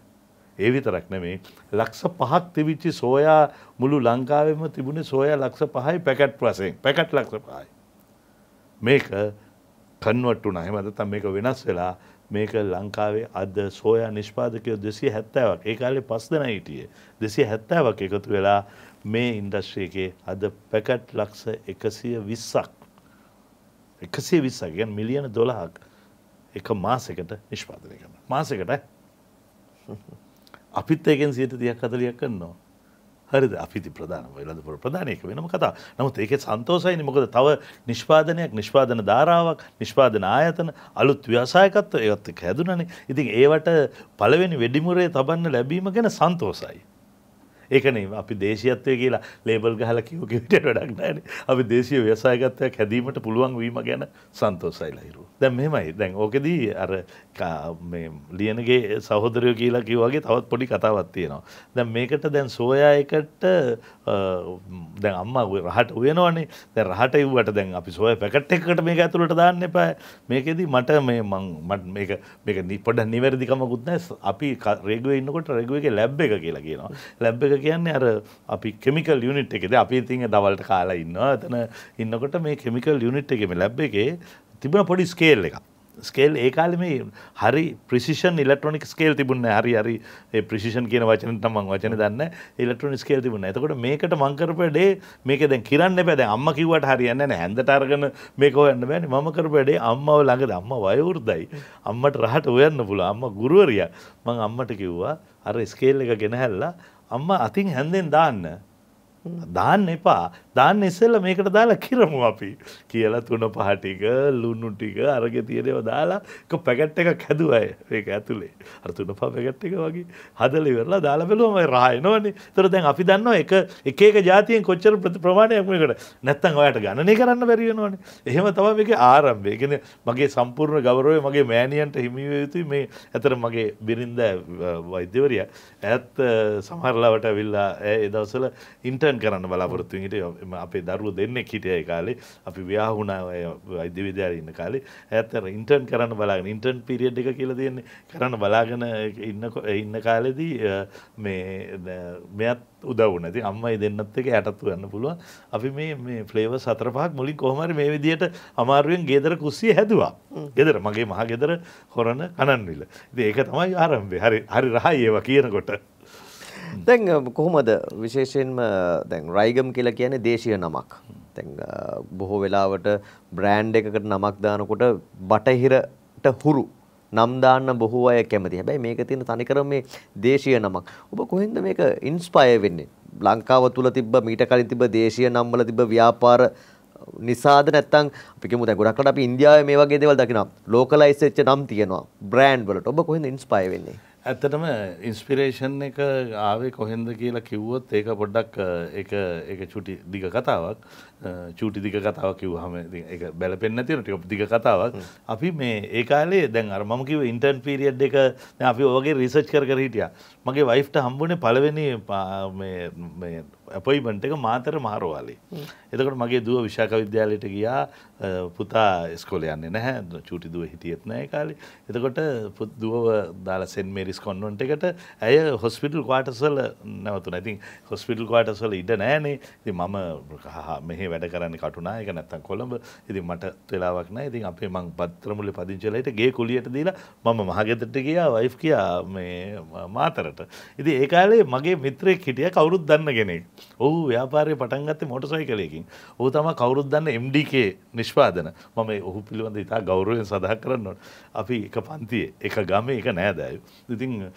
ඒ විතරක් නෙමේ ලක්ෂ පහක් තිවිච්චි සෝයා මුළු ලංකාවෙම තිබුණේ සෝයා ලක්ෂ පහයි පැකට් වසෙන් පැකට් ලක්ෂ පහයි. මේක කන්වට්ටු නහෙමතතම් මේක වෙනස් වෙලා මේක ලංකාවේ අද සෝයා නිෂ්පාදකය දෙසි හැත්තාවක් ඒ කාලේ පස් දෙන හිටිය දෙසි හැත්තාවක් එකතු වෙලා මේ ඉන්ඩස්්‍රයකේ අද පැකට් ලක්ෂ එකසිය විස්සක් එකසේ විස්සක් ගැන් මිලියන දොළහක් එක මාසකට නිෂ්පාදනය කරන මාසකට අපිත් ඒකෙන් සියට තියක් කතලියක් කන්නවා හරිද අපිති ප්‍රධාන වෙලඳපුර ප්‍රධානයක වෙනම කතා නමුත් ඒක සන්තෝසයිනි මොකද තව නිෂ්පාදනයක් නිෂ්පාදන ධාරාවක් නිෂ්පාදන ආයතන අලුත් ව්‍යවසායකත්ව ඒත් එක් හැදුනනේ ඉතින් ඒවට පළවෙනි වෙඩිමුරේ තබන්න ලැබීම ගැන සන්තෝසයි ඒකනේ අපි දේශීයත්වය කියලා ලේබල් ගහලා කිව්ව කිව්වට වැඩක් නැහැ අපි දේශීය ව්‍යවසායකත්වයක් හැදීමට පුළුවන් වීම ගැන සන්තෝෂයිලා හිරුව. දැන් මෙහෙමයි. දැන් ඕකෙදී අර මේ ලියනගේ සහෝදරයෝ කියලා කිව්වාගේ තවත් පොඩි කතාවක් තියෙනවා. දැන් මේකට දැන් සෝයා එකට දැන් අම්මා රහට උයනවනේ. දැන් රහට ඉව්වට දැන් අපි සෝයා පැකට් එකකට මේක ඇතුළට දාන්න එපා. මේකෙදී මට මේ මං මට මේක මේක පොඩ්ඩක් නිවැරදිකමකුත් නැහැ. අපි රේගුවේ ඉන්නකොට රේගුවේගේ ලැබ් එක කියලා කියනවා. ලැබ් එක කියන්නේ අර අපි කෙමිකල් යුනිට් එකද අපි ඉතින් දවල්ට කාලා ඉන්නවා එතන ඉන්නකොට මේ කෙමිකල් යුනිට් එකෙම ලැබ් එකේ තිබුණ පොඩි ස්කේල් එකක් ස්කේල් ඒ කාලෙම හරි ප්‍රිසිෂන් ඉලෙක්ට්‍රොනික් ස්කේල් තිබුණ හරි හරි ඒ ප්‍රිසිෂන් කියන වචන නම් මම වචන දන්නේ ඉලෙක්ට්‍රොනික් ස්කේල් තිබුණ. එතකොට මේකට මං කරපු වැඩේ මේක දැන් කිරන්න එපා. දැන් අම්මා කිව්වට හරියන්නේ නැහැ. හැන්දට අරගෙන මේක හොයන්න බෑනේ. මම කරපු වැඩේ අම්මව ළඟද අම්මා වයෝවෘද්ධයි. අම්මට රහට හොයන්න පුළුවන්. අම්මා ගුරුවරියා. මං අම්මට කිව්වා අර ස්කේල් එක ගෙනහැල්ලා අම්මා අතින් හැන්දෙන් දාන්න. දාන්න එපා. දාන්න ඉස්සෙල්ල මේකට දාලා කිරමු අපි කියලා තුන පහටික ලුණු ටික අරගෙන තියෙනව දාලා එක පැකට් එකක් හැදුවා ඒක ඇතුලේ අර තුන පහ පැකට් එක වගේ හදලා ඉවරලා දාලා බලුවම රහ එනවනේ. ඒතර දැන් අපි දන්නවා එක එක එක જાතියෙන් කොච්චර ප්‍රමාණයක් මේකට නැත්තම් ඔයාලට ගණනය කරන්න බැරි වෙනවනේ. එහෙම තමයි මේකේ ආරම්භය. කියන්නේ මගේ සම්පූර්ණ ගෞරවය මගේ මෑණියන්ට හිමි විය යුතුයි මේ අතර මගේ බිරින්ද වෛද්‍යවරියා ඇත් සමහරලාවට ඇවිල්ලා ඒ දවස්වල ඉන්ටර්න් කරන්න බලාපොරොත්තු වෙන හිටියේ අපේ දරුව දෙන්නෙක් හිටියයි කාලේ අපි ව්‍යාහුණා අයිද්‍ය විද්‍යාල ඉන්න කාලේ ඇත්තර ඉන්ටර්න් කරන්න බලාගෙන ඉන්ටර්න් පිරිියඩ් එක කියලා දෙන්නේ කරන්න බලාගෙන ඉන්න ඉන්න කාලෙදී මේ මෙත් උදවන ඇති අම්මයි දෙන්නත් එක යටත්තු ගන්න පුළුවන් අපි මේ ෆ්ලේව සතර පහක් මුලින් කොහමර මේ විදියට අමාරුවෙන් ගෙදර කුස්සිය හැදවා ගෙදර මගේ මහ ගෙදර හොරණ කණන්විල ඉති ඒක තමයි ආරම්භේ හරි හරි රහ ඒව කියනකොට දැන් කොහොමද විශේෂයෙන්ම දැන් රයිගම් කියලා කියන්නේ දේශීය නමක්. දැන් බොහෝ වෙලාවට බ්‍රෑන්ඩ් එකකට නමක් දානකොට බටහිරට හුරු නම් දාන්න බොහෝ අය කැමති. හැබැයි මේක තියෙන තනිකරම මේ දේශීය නමක්. ඔබ කොහෙන්ද මේක ඉන්ස්පයර් වෙන්නේ? ලංකාව තුල තිබ්බ මීට කලින් තිබ්බ දේශීය නම් වල තිබ්බ ව්‍යාපාර නිසාද නැත්තම් අපි කියමු දැන් ගොඩක් රට අපි ඉන්දියාවේ මේ වගේ දේවල් දකිනවා. ලෝකලයිස් වෙච්ච නම් තියෙනවා බ්‍රෑන්ඩ් වලට. ඔබ කොහෙන්ද ඉන්ස්පයර් වෙන්නේ? ඇත්තටම ඉන්ස්පිරේෂන් එක ආවේ කොහෙන්ද කියලා කිව්වොත් ඒක පොඩ්ඩක් එක එක චුටි දිග කතාවක් චුටි දිග කතාවක් කිව්වහම ඒක බැලපෙන්නේ නැතින ටික දිග කතාවක් අපි මේ ඒ කාලේ දැන් අර මම කිව්ව ඉන්ටර්න් පීරියඩ් එක දැන් අපි ඔයගේ රිසර්ච් කර කර හිටියා මගේ වයිෆ්ට හම්බුනේ පළවෙනි ඇපොයිමන්ට් එක මාතර මහරෝවාලේ. එතකොට මගේ දුව විශාඛ විද්‍යාලයට ගියා පුතා ඉස්කෝලේ යන්නේ නැහැ. චූටි දුව හිටියෙත් නැහැ කාලේ. එතකොට දුවව දාලා සෙන්ට් මේරිස් කොන්වෙන්ට් එකට ඇය හොස්පිටල් ක්වාටර්ස් වල නැවතුණා. ඉතින් හොස්පිටල් ක්වාටර්ස් වල ඉඩ නැහනේ. ඉතින් මම මෙහි වැඩ කරන්නේ කටුනා. ඒක නැත්තම් කොළඹ. ඉතින් මට වෙලාවක් නැහැ. ඉතින් අපේ මං පත්‍රමුල්ලේ පදිංචිලයිට ගේ කුලියට දීලා මම මහගෙදරට ගියා වයිෆ් කියා මේ මාතර පාරට. ඉති ඒකාලේ මගේ මිත්‍රය හිටිය කවරුත් දන්න කෙනෙක්. ඔහු ව්‍යාපාරය පටන්ගත්ත මොටසයි කලයකින්. ඔහු තම කවරුත් දන්න MDK නිෂ්පාදන මම ඔහු පිළිබඳ ඉතා ගෞරුවෙන් සඳහ කරන්නට. අපි එක පන්තිය එක ගම එක නෑදෑය. ඉතින්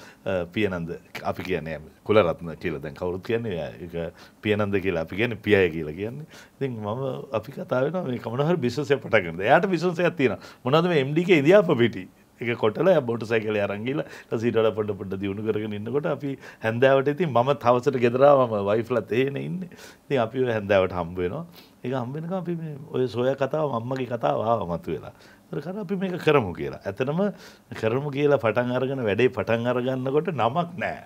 පියනන්ද අපි කියන්නේ කුලරත්න කියල දැන් කවරුත් කියන්නේ පියනන්ද කියලා අපි ගැන පියය කියලා කියන්නේ. ඉතින් මම අපි කතාවෙන මේ කමනහර බිසසය පටකරද යායට විසන්සයක් තියෙන මොනද මේ MDK ඉදිාප පිටි එක කොටල බොට සැකල අරංගිල සිටල පොට පොට දියුණු කරගෙන ඉන්නකොට අපි හැන්දාවට ඉතින් මම තවසට ගෙදරා ම වයිෆල තේන ඉන්න ඉතින් අපි හැන්දාවට හම්බේනවා ඒ හම්බෙනක අපි ඔය සොය කතාව මම්මගේ කතාවා මතු වෙලා කර අපි මේක කරමු කියලා ඇතනම කරමු කියලා පටන් අරගෙන වැඩේ පටන් අරගන්නකොට නමක් නෑ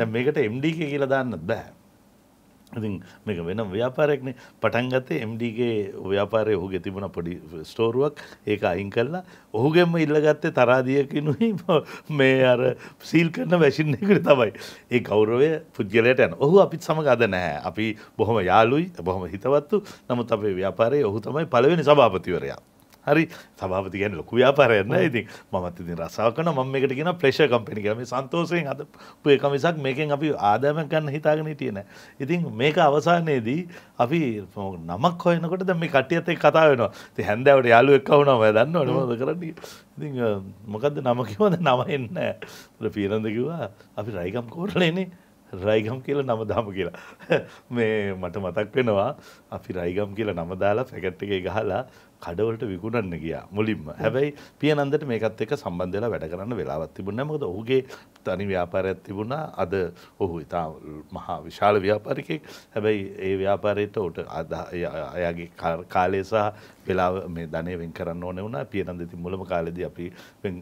දැ මේකට එම්ඩික කියලා දන්න බෑ ඉතින් මේක වෙනම් ව්‍යාපාරයක්නේ පටන්ගතේ MDගේ ව්‍යාපාරය ඔහුගෙ තිබුණ පොඩි ස්ටෝරුවක් ඒක අයින් කල්ලා ඔහුගෙම ඉල්ලගත්තේ තරාදියකිනුයි මේ අර සීල් කරන වැශින් එකට තමයි ඒ ගෞරවය පුද්ගලයට යන ඔහු අපිත් සමඟ අද නැහැ අපි බොහොම යාලුයි බොහොම හිතවත්තු නමුත් අපේ ව්‍යාපාරයේ ඔහු තමයි පළවෙනි සභාපතිවරයා හරි සභාපති ගැන ලොකු ව්‍යාපාරයන්න ඉතින් මත් ඉතින් රසාකන මම එකට කියෙන ප්‍රේශ කම්පිණි කරම සන්තෝසයෙන් අද පුයකමිසක් මේකෙන් අපි ආදායම ගන්න හිතාගෙන හිටියන ඉතින් මේක අවසානයේදී අපි නමක් හොයනකොට දැම කටියත කතා වෙන ති හැන්දවට යාලු එක්කවුනම දන්න නොද කරන්න ඉති මොකද නමකිවද නම එන්න පීරඳකිවා අපි රයිකම් කෝටලනේ රයිගම් කියලා නම දාම කියලා මේ මට මතක් වෙනවා අපි රයිගම් කියලා නමදාලා පැකට් එක ගහලා කඩවලට විකුණන්න ගියා මුලින්ම. හැබැයි පියනන්දට මේකත් එක්ක සම්බන්ධ වෙලා වැඩ කරන්න වෙලාවක් තිබුණේ නැහැ. මොකද ඔහුගේ තනි ව්‍යාපාරයක් තිබුණා අද ඔහු ඉතා මහා විශාල ව්‍යාපාරිකෙක් හැබැයි ඒ ව්‍යාපාරයට ඔට අයාගේ කාලය සහ වෙලා මේ ධනය වෙන් කරන්න ඕන වුණා පියනන්දති මුලම කාලෙද අපි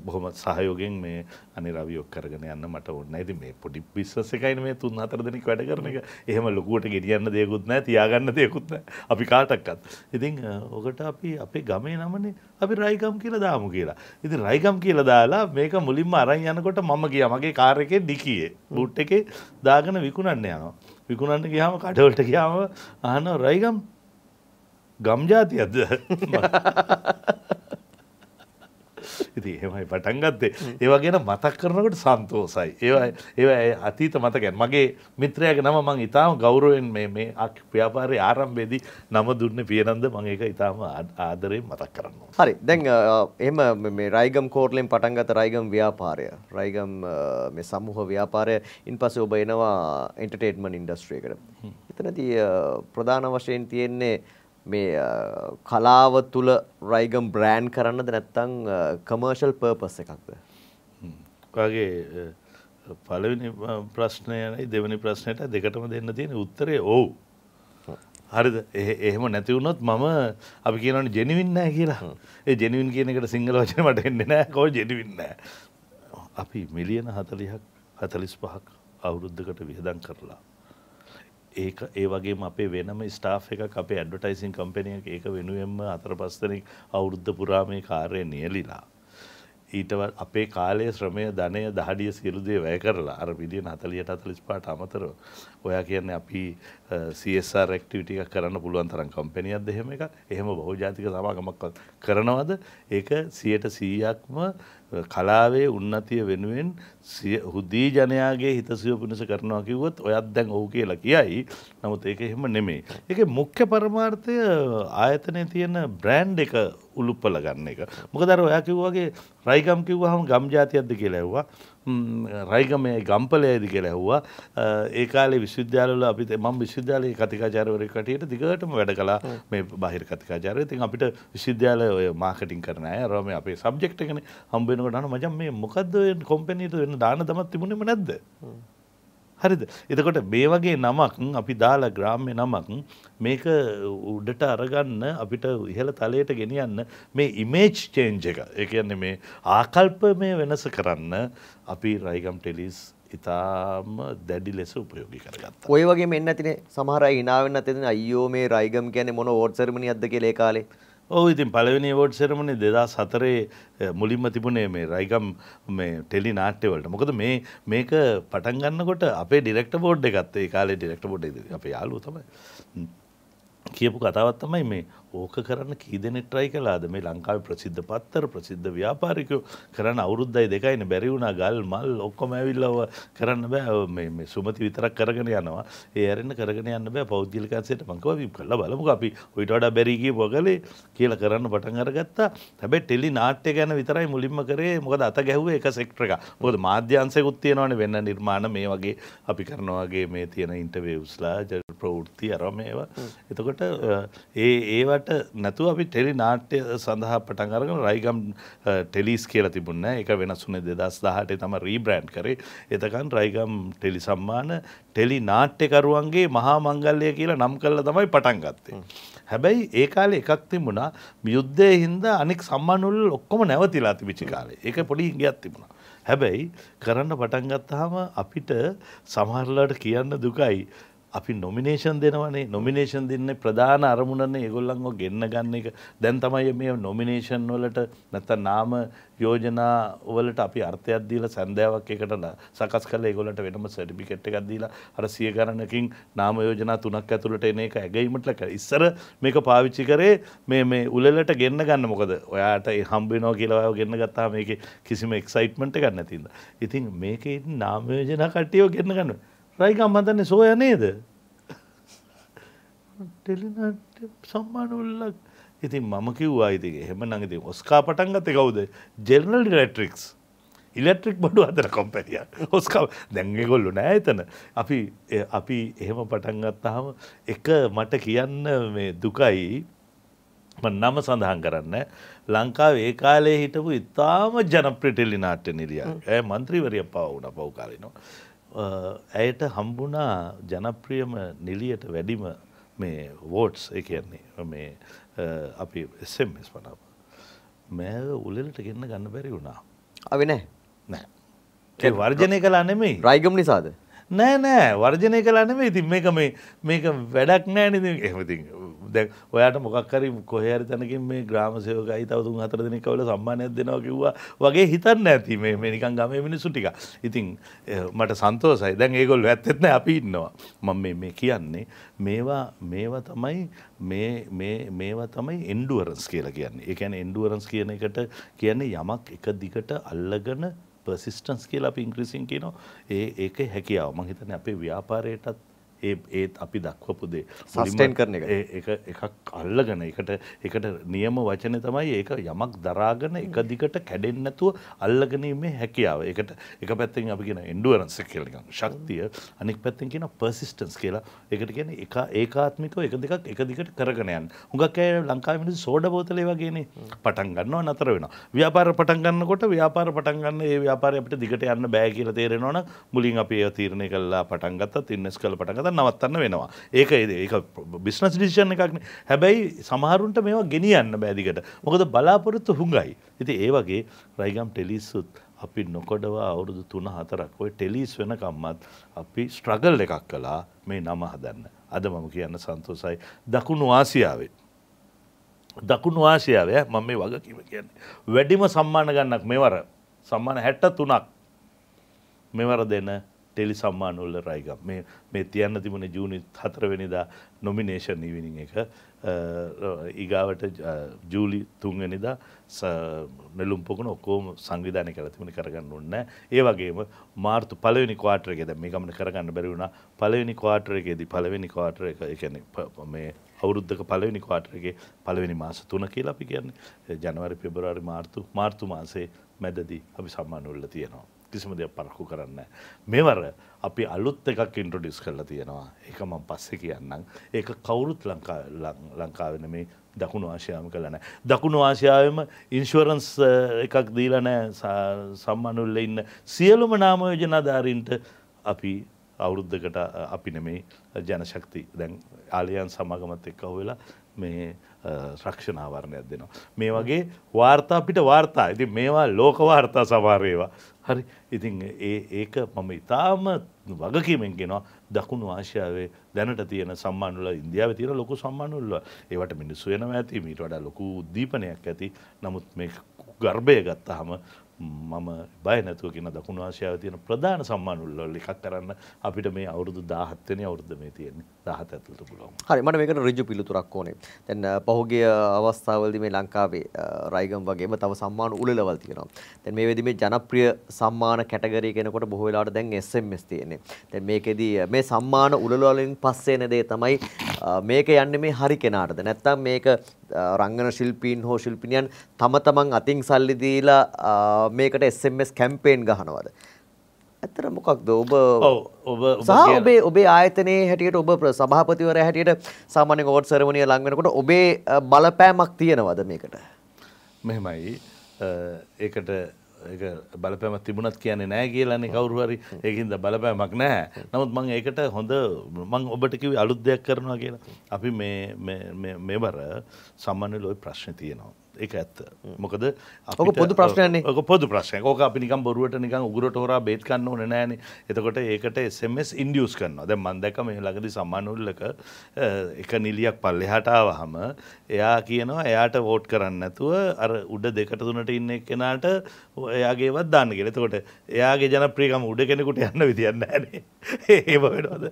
බොහොම සහයෝගෙන් මේ අනි රවියෝක් කරගෙන යන්න මට ඔන්න ඇති මේ පොඩි විශ්වස එකයින මේ තුන් අතර දෙනෙක් වැඩ කරන එක එහෙම ලොකුවට ගෙටියන්න දෙයකුත් නෑ තියාගන්න දෙයකුත් නෑ අපි කාටක්කත් ඉතින් ඔකට අපි අපේ ගමේ නමනේ අපි රයිගම් කියලා දාමු කියලා ඉති රයිගම් කියලා දාලා මේක මුලින්ම අරන් යනකොට මම කිය මගේ මගේ කාර් එකේ ඩිකියේ බූට් එකේ දාගෙන විකුණන්න යනවා. විකුණන්න ගියාම කඩවලට ගියාම අහනවා රයිගම් ගම් જાතියක්ද? ඉති එහෙමයි පටන්ගත්තේ ඒවා ගැන මතක් කරනකට සන්තෝසයි ඒවා ඒ අතීත මතකැන් මගේ මිත්‍රයක නම මං ඉතාම ගෞරුවෙන් මේ ව්‍යාපාරය ආරම්භේදී නම දුන්න පියනන්ද මං ඒක ඉතාම ආදරයෙන් මතක් කරන්න හරි දැන් එම මේ රයිගම් කෝර්ලෙන් පටන්ගත රයිගම් ව්‍යාපාරය රයිගම් සමූහ ව්‍යාපාරය ඉන් පස ඔබ එනවා එන්ටටේට්මන් ඉන්ඩස්ට්‍රේකට එතනති ප්‍රධාන වශයෙන් තියෙන්නේ මේ කලාව තුළ රයිගම් බ්‍රෑන්් කරන්නද නැත්තං කමර්ශල් පර්පස් එකක්ද වගේ පලවිනි ප්‍රශ්නයයි දෙවනි ප්‍රශ්නයට දෙකටම දෙන්න තියෙන උත්තරේ ඔවු හරිද එහෙම නැතිවුණොත් මම අපි කියනට ජෙනවින්න කියලා ඒ ජෙනවින් කියනකට සිංහල වචන මට එන්න නෑ කෝ ජෙනවින්න අපි මිලියන හතලිහක් හතලිස් පහක් අවුරුද්ධකට විහදන් කරලා ඒ ඒ වගේ අපේ වෙනම ස්ටාෆ් එකක් අපේ ඇඩ්වටයිසින් කම්පැනියක් ඒක වෙනුවෙන්ම අතර පස්සනෙක් අවුද්ධ පුරාමේ කාර්ය නියලිලා. ඊටව අපේ කාලයේ ශ්‍රමය ධනය දහඩිය සිරුදේ වැය කරලා අර පිදිියන හතලියට අතලිස් පාට අමතර ඔයා කියන්නේ අපි සR රක්ටිවිටික කරන්න පුළුවන් තරම් කම්පැනියක් දෙහෙම එක එහෙම බහෝජාතික සමාගමක් කරනවද ඒක සියට සීයක්ම කලාවේ උන්නතිය වෙනුවෙන් හුදී ජනයාගේ හිතසිව පිණිස කරනවා කිව්වොත් ඔයත් දැන් ඔහු කියලා කියයි නමුත් ඒක එහෙම නෙමේ. ඒක මුඛ්‍ය පරමාර්ථය ආයතනය තියෙන බ්‍රෑන්් එක උළුප්පල ගන්න එක. මොකදර ඔයා කිව්වගේ රයිගම් කිව්වහම ගම් ජාතියක්ද කියලා ඇව්වා රයිගමේ ගම්පලයද කියලා ඇහුවා ඒකාල විශ්විද්‍යාලල අපි ම විශ්විද්‍යාලයේ කතිකාචාරවරකටයට දිගටම වැඩ කලා මේ බහිර කතිකාචාරය තින් අපිට විශ්විද්‍යාලය ඔය මාකටින් කරනය රම අපේ සබ්ෙක්ටකන හම්බෙනකටන මජම් මේ මොකක්ද කොම්පනීට වෙන්න දාන තමත් තිබුණෙම නැද්ද. හරිද එතකොට මේ වගේ නමක් අපි දාලා ග්‍රාම්‍ය නමක් මේක උඩට අරගන්න අපිට ඉහළ තලයට ගෙනියන්න මේ ඉමේජ් චේන්ජ් එක ඒ කියන්නේ මේ ආකල්ප මේ වෙනස කරන්න අපි රයිගම් ටෙලිස් ඉතාම දැඩි ලෙස උපයෝගි කරගත්ත ඔය වගේ මෙන්න තින සමහර ඉනාවන්න තින අයෝ මේ රයිගම් කියන මොන ෝඩ්සර්මණි අද කියලේ කාලේ ඔහු ඉතින් පලවෙනි ෝඩ් සෙරමණි දෙදා සතරේ මුලින්ම තිබුණේ මේ රයිකම් මේ ටෙලි නාට්‍යවලට මොකද මේ මේක පටන්ගන්නකොට අපේ ඩිරෙක්ට බෝඩ් එකත්තේ කාලේ ඩිරෙක්ට බොඩ් අප යාලු තමයි කියපු කතාවත් තමයි මේ ඕක කරන්න කීදෙනෙ ට්‍රයි කලාද මේ ලංකාව ප්‍රසිද්ධ පත්තර ප්‍රසිද්ධ ව්‍යාපාරිකයෝ කරන්න අවුරුද්දයි දෙකයින බැරිවුණා ගල් මල් ඔක්කොම ඇවිල්ලව කරන්න බෑ සුමති විතරක් කරගෙන යනවා ඒ ඇරෙන්න්න කරගෙන යන්න බෑ පෞද්ගලිකන්සේට මංකව වි කල බලමු අපි ඔයිට වඩා බැරිගී පොගලේ කියල කරන්න පටන් අරගත්තා හැබැ ටෙලි නාට්‍ය ගැන විතරයි මුලින්ම කරේ මොකද අත ගැහුව එක සෙක්ට්‍ර එක මොකද මාධ්‍යන්සයකුත් තියෙනවන වෙන්න නිර්මාණ මේ වගේ අපි කරනවාගේ මේ තියෙන ඉන්ටවේවස්ලා ජ ප්‍රවෘත්ති අරම ඒවා එතකොට ඒ ඒවට ඒවට නැතුව අපි ටෙලි නාට්‍ය සඳහා පටන් අරගෙන රයිගම් ටෙලිස් කියලා තිබුණ එක වෙනස්ුනේ දෙදස් දහටේ තම රීබ්‍රෑන්් කරේ එතකන් රයිගම් ටෙලි සම්මාන ටෙලි නාට්‍යකරුවන්ගේ මහා මංගල්ලය කියලා නම් කල්ල තමයි පටන් ගත්තේ. හැබැයි ඒ කාලේ එකක් තිබුණා යුද්ධය හින්දා අනෙක් සම්මානුල් ඔක්කොම නැවතිලා තිබිච්ච කාලේ. ඒක පොඩි ඉඟියක් තිබුණා. හැබැයි කරන්න පටන් ගත්තාම අපිට සමහරලාට කියන්න දුකයි අපි නොමිනේෂන් දෙනවනේ නොමිනේෂන් දෙන්නේ ප්‍රධාන අරමුණන්නේ ඒගොල්ලන්ව ගෙන්න ගන්න එක දැන් තමයි මේ නොමිනේෂන් වලට නැත්නම් නාම යෝජනා වලට අපි අර්ථයක් දීලා සන්දෑවක් එකට සකස් කරලා ඒගොල්ලන්ට වෙනම සර්ටිෆිකේට් එකක් දීලා අර සිය ගණනකින් නාම යෝජනා තුනක් ඇතුළට එන එක ඇගීමට ලක ඉස්සර මේක පාවිච්චි කරේ මේ මේ උලලට ගෙන්න ගන්න මොකද ඔයාට ඒ හම්බ වෙනවා කියලා ඔයාව ගෙන්න ගත්තාම මේකේ කිසිම එක්සයිට්මන්ට් එකක් නැති ඉතින් මේකේ නාම යෝජනා කට්ටියව ගෙන්න ගන්නවා රයිකම් මතන්නේ සෝය නේද ටෙලිනට සම්මානුල්ලක් ඉතින් මම කිව්වා ඉතික හෙම නඟති ඔස්කා පටන්ගත කවුද ජෙනල් ඩිලෙට්‍රික්ස් ඉලෙක්ට්‍රික් බඩු අතර කොම්පැරිය ඔස්කා දැන්ගෙගොල්ලු නෑ එතන අපි අපි එහෙම පටන්ගත්තාම එක මට කියන්න මේ දුකයි නම සඳහන් කරන්න ලංකාව ඒ කාලේ හිටපු ඉතාම ජනප්‍රටෙලි නාට්‍ය නිරිය ඇ මන්ත්‍රීවරිය පව වුණ පව්කාලනවා ඇයට හම්බුණා ජනප්‍රියම නිලියට වැඩිම මේ වෝට්ස් එකන්නේ මේ අපි එස්ස් වනාව මෑ උලෙලට ගෙන්න්න ගන්න බැරි වුණා අවිනෑ නෑ වර්ජනය කලා නෙමේ රයිගම් නිසාද නෑ නෑ වර්ජනය කලානම ඉතින් මේක මේ මේක වැඩක් නෑනද එමති දැ ඔයාට මොකක්කරි කොහර තැනකින් මේ ග්‍රාම සයෝකයි තවතුන් හතර දෙන කවල සම්මානයක් දෙනවා කිව්වා වගේ හිතන්න ඇති මේ මේනිකන් ගම මිනිසු ටික ඉතින් මට සන්තෝසයි දැන් ඒගොල් ඇත්තෙත්න අපි ඉන්නවා මම මේ කියන්නේ මේවා මේවා තමයි මේවා තමයි එන්ඩුවරන්ස් කියලා කියන්නේ එකැන එන්ඩුවරන්ස් කියන එකට කියන්නේ යමක් එක දිගට අල්ලගන පර්සිස්ටන්ස් කියලා අපි ඉංග්‍රීසින් කියනවා ඒ ඒකේ හැකියාව මං හිතන්නේ අපේ ව්‍යාපාරයටත් ඒ ඒත් අපි දක්වපු දේ සස්ටන් කරන එක එකක් අල්ලගෙන එකට එකට නියම වචන තමයි ඒක යමක් දරාගෙන එක දිගට කැඩෙන්නේ නැතුව අල්ලගැනීමේ හැකියාව. ඒකට එක පැත්තෙන් අපි කියන එන්ඩුවරන්ස් කියලා කියන ශක්තිය අනෙක් පැත්තෙන් කියන පර්සිස්ටන්ස් කියලා. ඒකට කියන්නේ එක ඒකාත්මිකව එක දෙකක් එක දිගට කරගෙන යන්න. හුඟක් අය ලංකාවේ මිනිස්සු සෝඩා බෝතලේ වගේනේ පටන් ගන්නවා නතර වෙනවා. ව්‍යාපාර පටන් ගන්නකොට ව්‍යාපාර පටන් ගන්න ඒ ව්‍යාපාරය අපිට දිගට යන්න බෑ කියලා තේරෙනවනම් මුලින් අපි ඒ තීරණය කළා පටන් ගත්තත් ඉන්වෙස්ට් කරලා පටන් ගත්තා අතර නවත්තන්න වෙනවා ඒක ඒක බිස්නස් ඩිසිෂන් එකක්න හැබැයි සමහරුන්ට මේවා ගෙනියන්න බෑදිකට මොකද බලාපොරොත්තු හුඟයි ඉති ඒ වගේ රයිගම් ටෙලිස්සුත් අපි නොකොඩවා අවුරුදු තුන හතරක් ඔය ටෙලිස් වෙනකම්මත් අපි ස්ට්‍රගල් එකක් කලා මේ නම හදන්න අද මම කියන්න සන්තෝසයි දකුණු ආසියාවේ දකුණු ආසියාවය මම මේ වගකීම කියන්නේ. වැඩිම සම්මාන ගන්නක් මෙවර සම්මාන හැට්ට තුනක් මෙවර දෙන ටෙලි සම්මානවල්ල රයිගම් මේ මේ තියන්න තිබුණ ජූනි හතරවෙනිදා නොමිනේෂන් ඉවිනි එක ඉගාවට ජූලි තුන්වෙනිදා මෙලුම් පොකන ඔක්කෝම සංවිධානය කර තිබුණ කරගන්න ඕන්න ඒ වගේම මාර්තු පලවෙනි කවාටරයකෙද මේ ගමන කරගන්න බැරිවුණ පලවෙනි කවාටරයකෙදි පලවෙනි කවාටර එක එකන මේ අවුරුද්ධක පලවෙනි කවාටරගේ පලවෙනි මාස තුන කියලා අපි කියන්නේ ජනවරි පෙබරවාරි මාර්තු මාර්තු මාසේ මැදදී අපි සම්මානුල්ල තියෙනවා. කිසිම දෙයක් පරක්කු කරන්න. මෙවර අපි අලුත් එකක් ඉන්ට්‍රඩියස් කරලා තියෙනවා. ඒක මම පස්සේ කියන්නම්. ඒක කවුරුත් ලංකා ලංකාවේ නෙමෙයි දකුණු ආසියාවම කළා නැහැ. දකුණු ආසියාවෙම ඉන්ෂුරන්ස් එකක් දීලා නැහැ සම්මනුල්ලේ ඉන්න සියලුම නාම යෝජනාධාරීන්ට අපි අවුරුද්දකට අපි නෙමෙයි ජනශක්ති දැන් ආලියන් සමාගමත් එක්ක හොයලා මේ රක්ෂණාවරණයක් දෙනවා. මේ වගේ වාර්තා පිට වාර්තා ඇති මේවා ලෝකවාර්තා සමාරයවා. හරි ඉතින් ඒක මම ඉතාම වගකීමෙන් කෙනවා දකුණු ආශයාවේ දැනට තියෙන සම්මානුල ඉන්දියාව තියෙන ලොකු සම්මානුල්ල ඒවට මිනිස්සු වෙනවා ඇති මීට වඩා ලොකු දීපනයක් ඇති නමුත් මේ ගර්භය ගත්තහම මම බය නැතුව කියෙන දකුණු ආශයාව තියෙන ප්‍රධාන සම්මානුල්ල ලිකක් කරන්න අපිට මේ අවුරුදු දාහත්තනය අවුරුද්ධ මේ තියෙන්නේ දහත ඇතුලට පුළුවන් හරි මට මේකට රජු පිළිතුරක් ඕනේ තැන් පහුගේ අවස්ථාවලද මේ ලංකාවේ රයිගම් වගේම තව සම්මාන උලවල් තියෙනවා තැන් මේ වෙදි මේ ජනප්‍රිය සම්මාන කැටගරී කෙනකොට බොහෝලාට දැන් එස්මස් තියෙන්නේ තැන් මේකෙදී මේ සම්මාන උලවලින් පස්සේ නදේ තමයි මේක යන්නේ මේ හරි කෙනාටද නැත්නම් මේක රංගන ශිල්පීන් හෝ ශිල්පිනියන් තම තමන් අතින් සල්ලි දීලා මේකට SMS කැම්පේන් ගහනවද ඇත්තට මොකක්ද ඔබ ඔබ ඔබේ ඔබේ ආයතනයේ හැටියට ඔබ සභාපතිවරයා හැටියට සාමාන්‍ය ගෝඩ් සෙරමොනිය ලඟ වෙනකොට ඔබේ බලපෑමක් තියෙනවද මේකට මෙහෙමයි ඒකට බලපෑමක් තිබුණත් කියන්නේ නෑ කියලන්නේ කවරුහරි ඒකින්ද බලපෑමක් නෑ නමුත් මං ඒකට හොඳ මං ඔබට කිවි අලුත් දෙයක් කරනවා කියලා අපි මේ බර සම්මන්න ලොයි ප්‍රශ්න තියෙනවා එක ඇත්ත මොකද පොදු ප්‍රශ්නයන්නේ ඔක පොදු ප්‍රශ්නය ඕක අපි නිකම් බොරුවට නිකම් උගුරට හොරා බේත් කන්න ඕන නෑනේ එතකොට ඒකට SMS ඉන්ඩියස් කරනවා දැන් මම දැක්ක මේ ළඟදී සම්මානුල්ලක එක නිලියක් පල්ලෙහාට ආවහම එයා කියනවා එයාට වෝට් කරන්න නැතුව අර උඩ දෙකට තුනට ඉන්න කෙනාට එයාගේවත් දාන්න කියලා. එතකොට එයාගේ ජනප්‍රියකම උඩ කෙනෙකුට යන්න විදියක් නැහැ නේ. ඒව වෙනවද?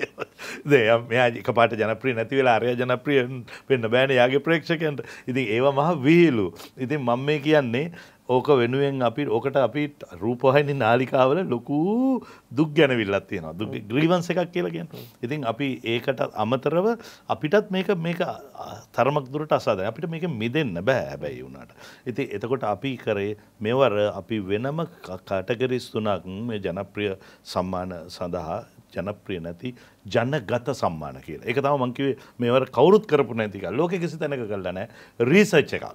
දැන් මෙයා එකපාරට ජනප්‍රිය නැති වෙලා අරයා ජනප්‍රිය වෙන්න බෑනේ එයාගේ ප්‍රේක්ෂකයන්ට. ඉතින් ඒව මහ මහ විහිලු ඉතින් මම මේ කියන්නේ ඕක වෙනුවෙන් අපි ඕකට අපි රූපහයිනි නාලිකාවල ලොකු දුක් ගැනවිල්ලත් තියෙනවා දුක් ග්‍රීවන්ස එකක් කියලා කියන ඉතින් අපි ඒකට අමතරව අපිටත් මේක මේක තරමක් දුරට අසාදන අපිට මේක මිදෙන්න බෑ හැබැයි වුණාට ඉතින් එතකොට අපි කරේ මෙවර අපි වෙනම කටගරිස් තුනක් මේ ජනප්‍රිය සම්මාන සඳහා ජනප්‍රිය නැති ජනගත සම්මාන කියලා එක තම මංකිවේ මේවර කවරුත් කරපු නැතික ලෝක කිසි තැනක කරලනෑ රීසර්ච් එකක්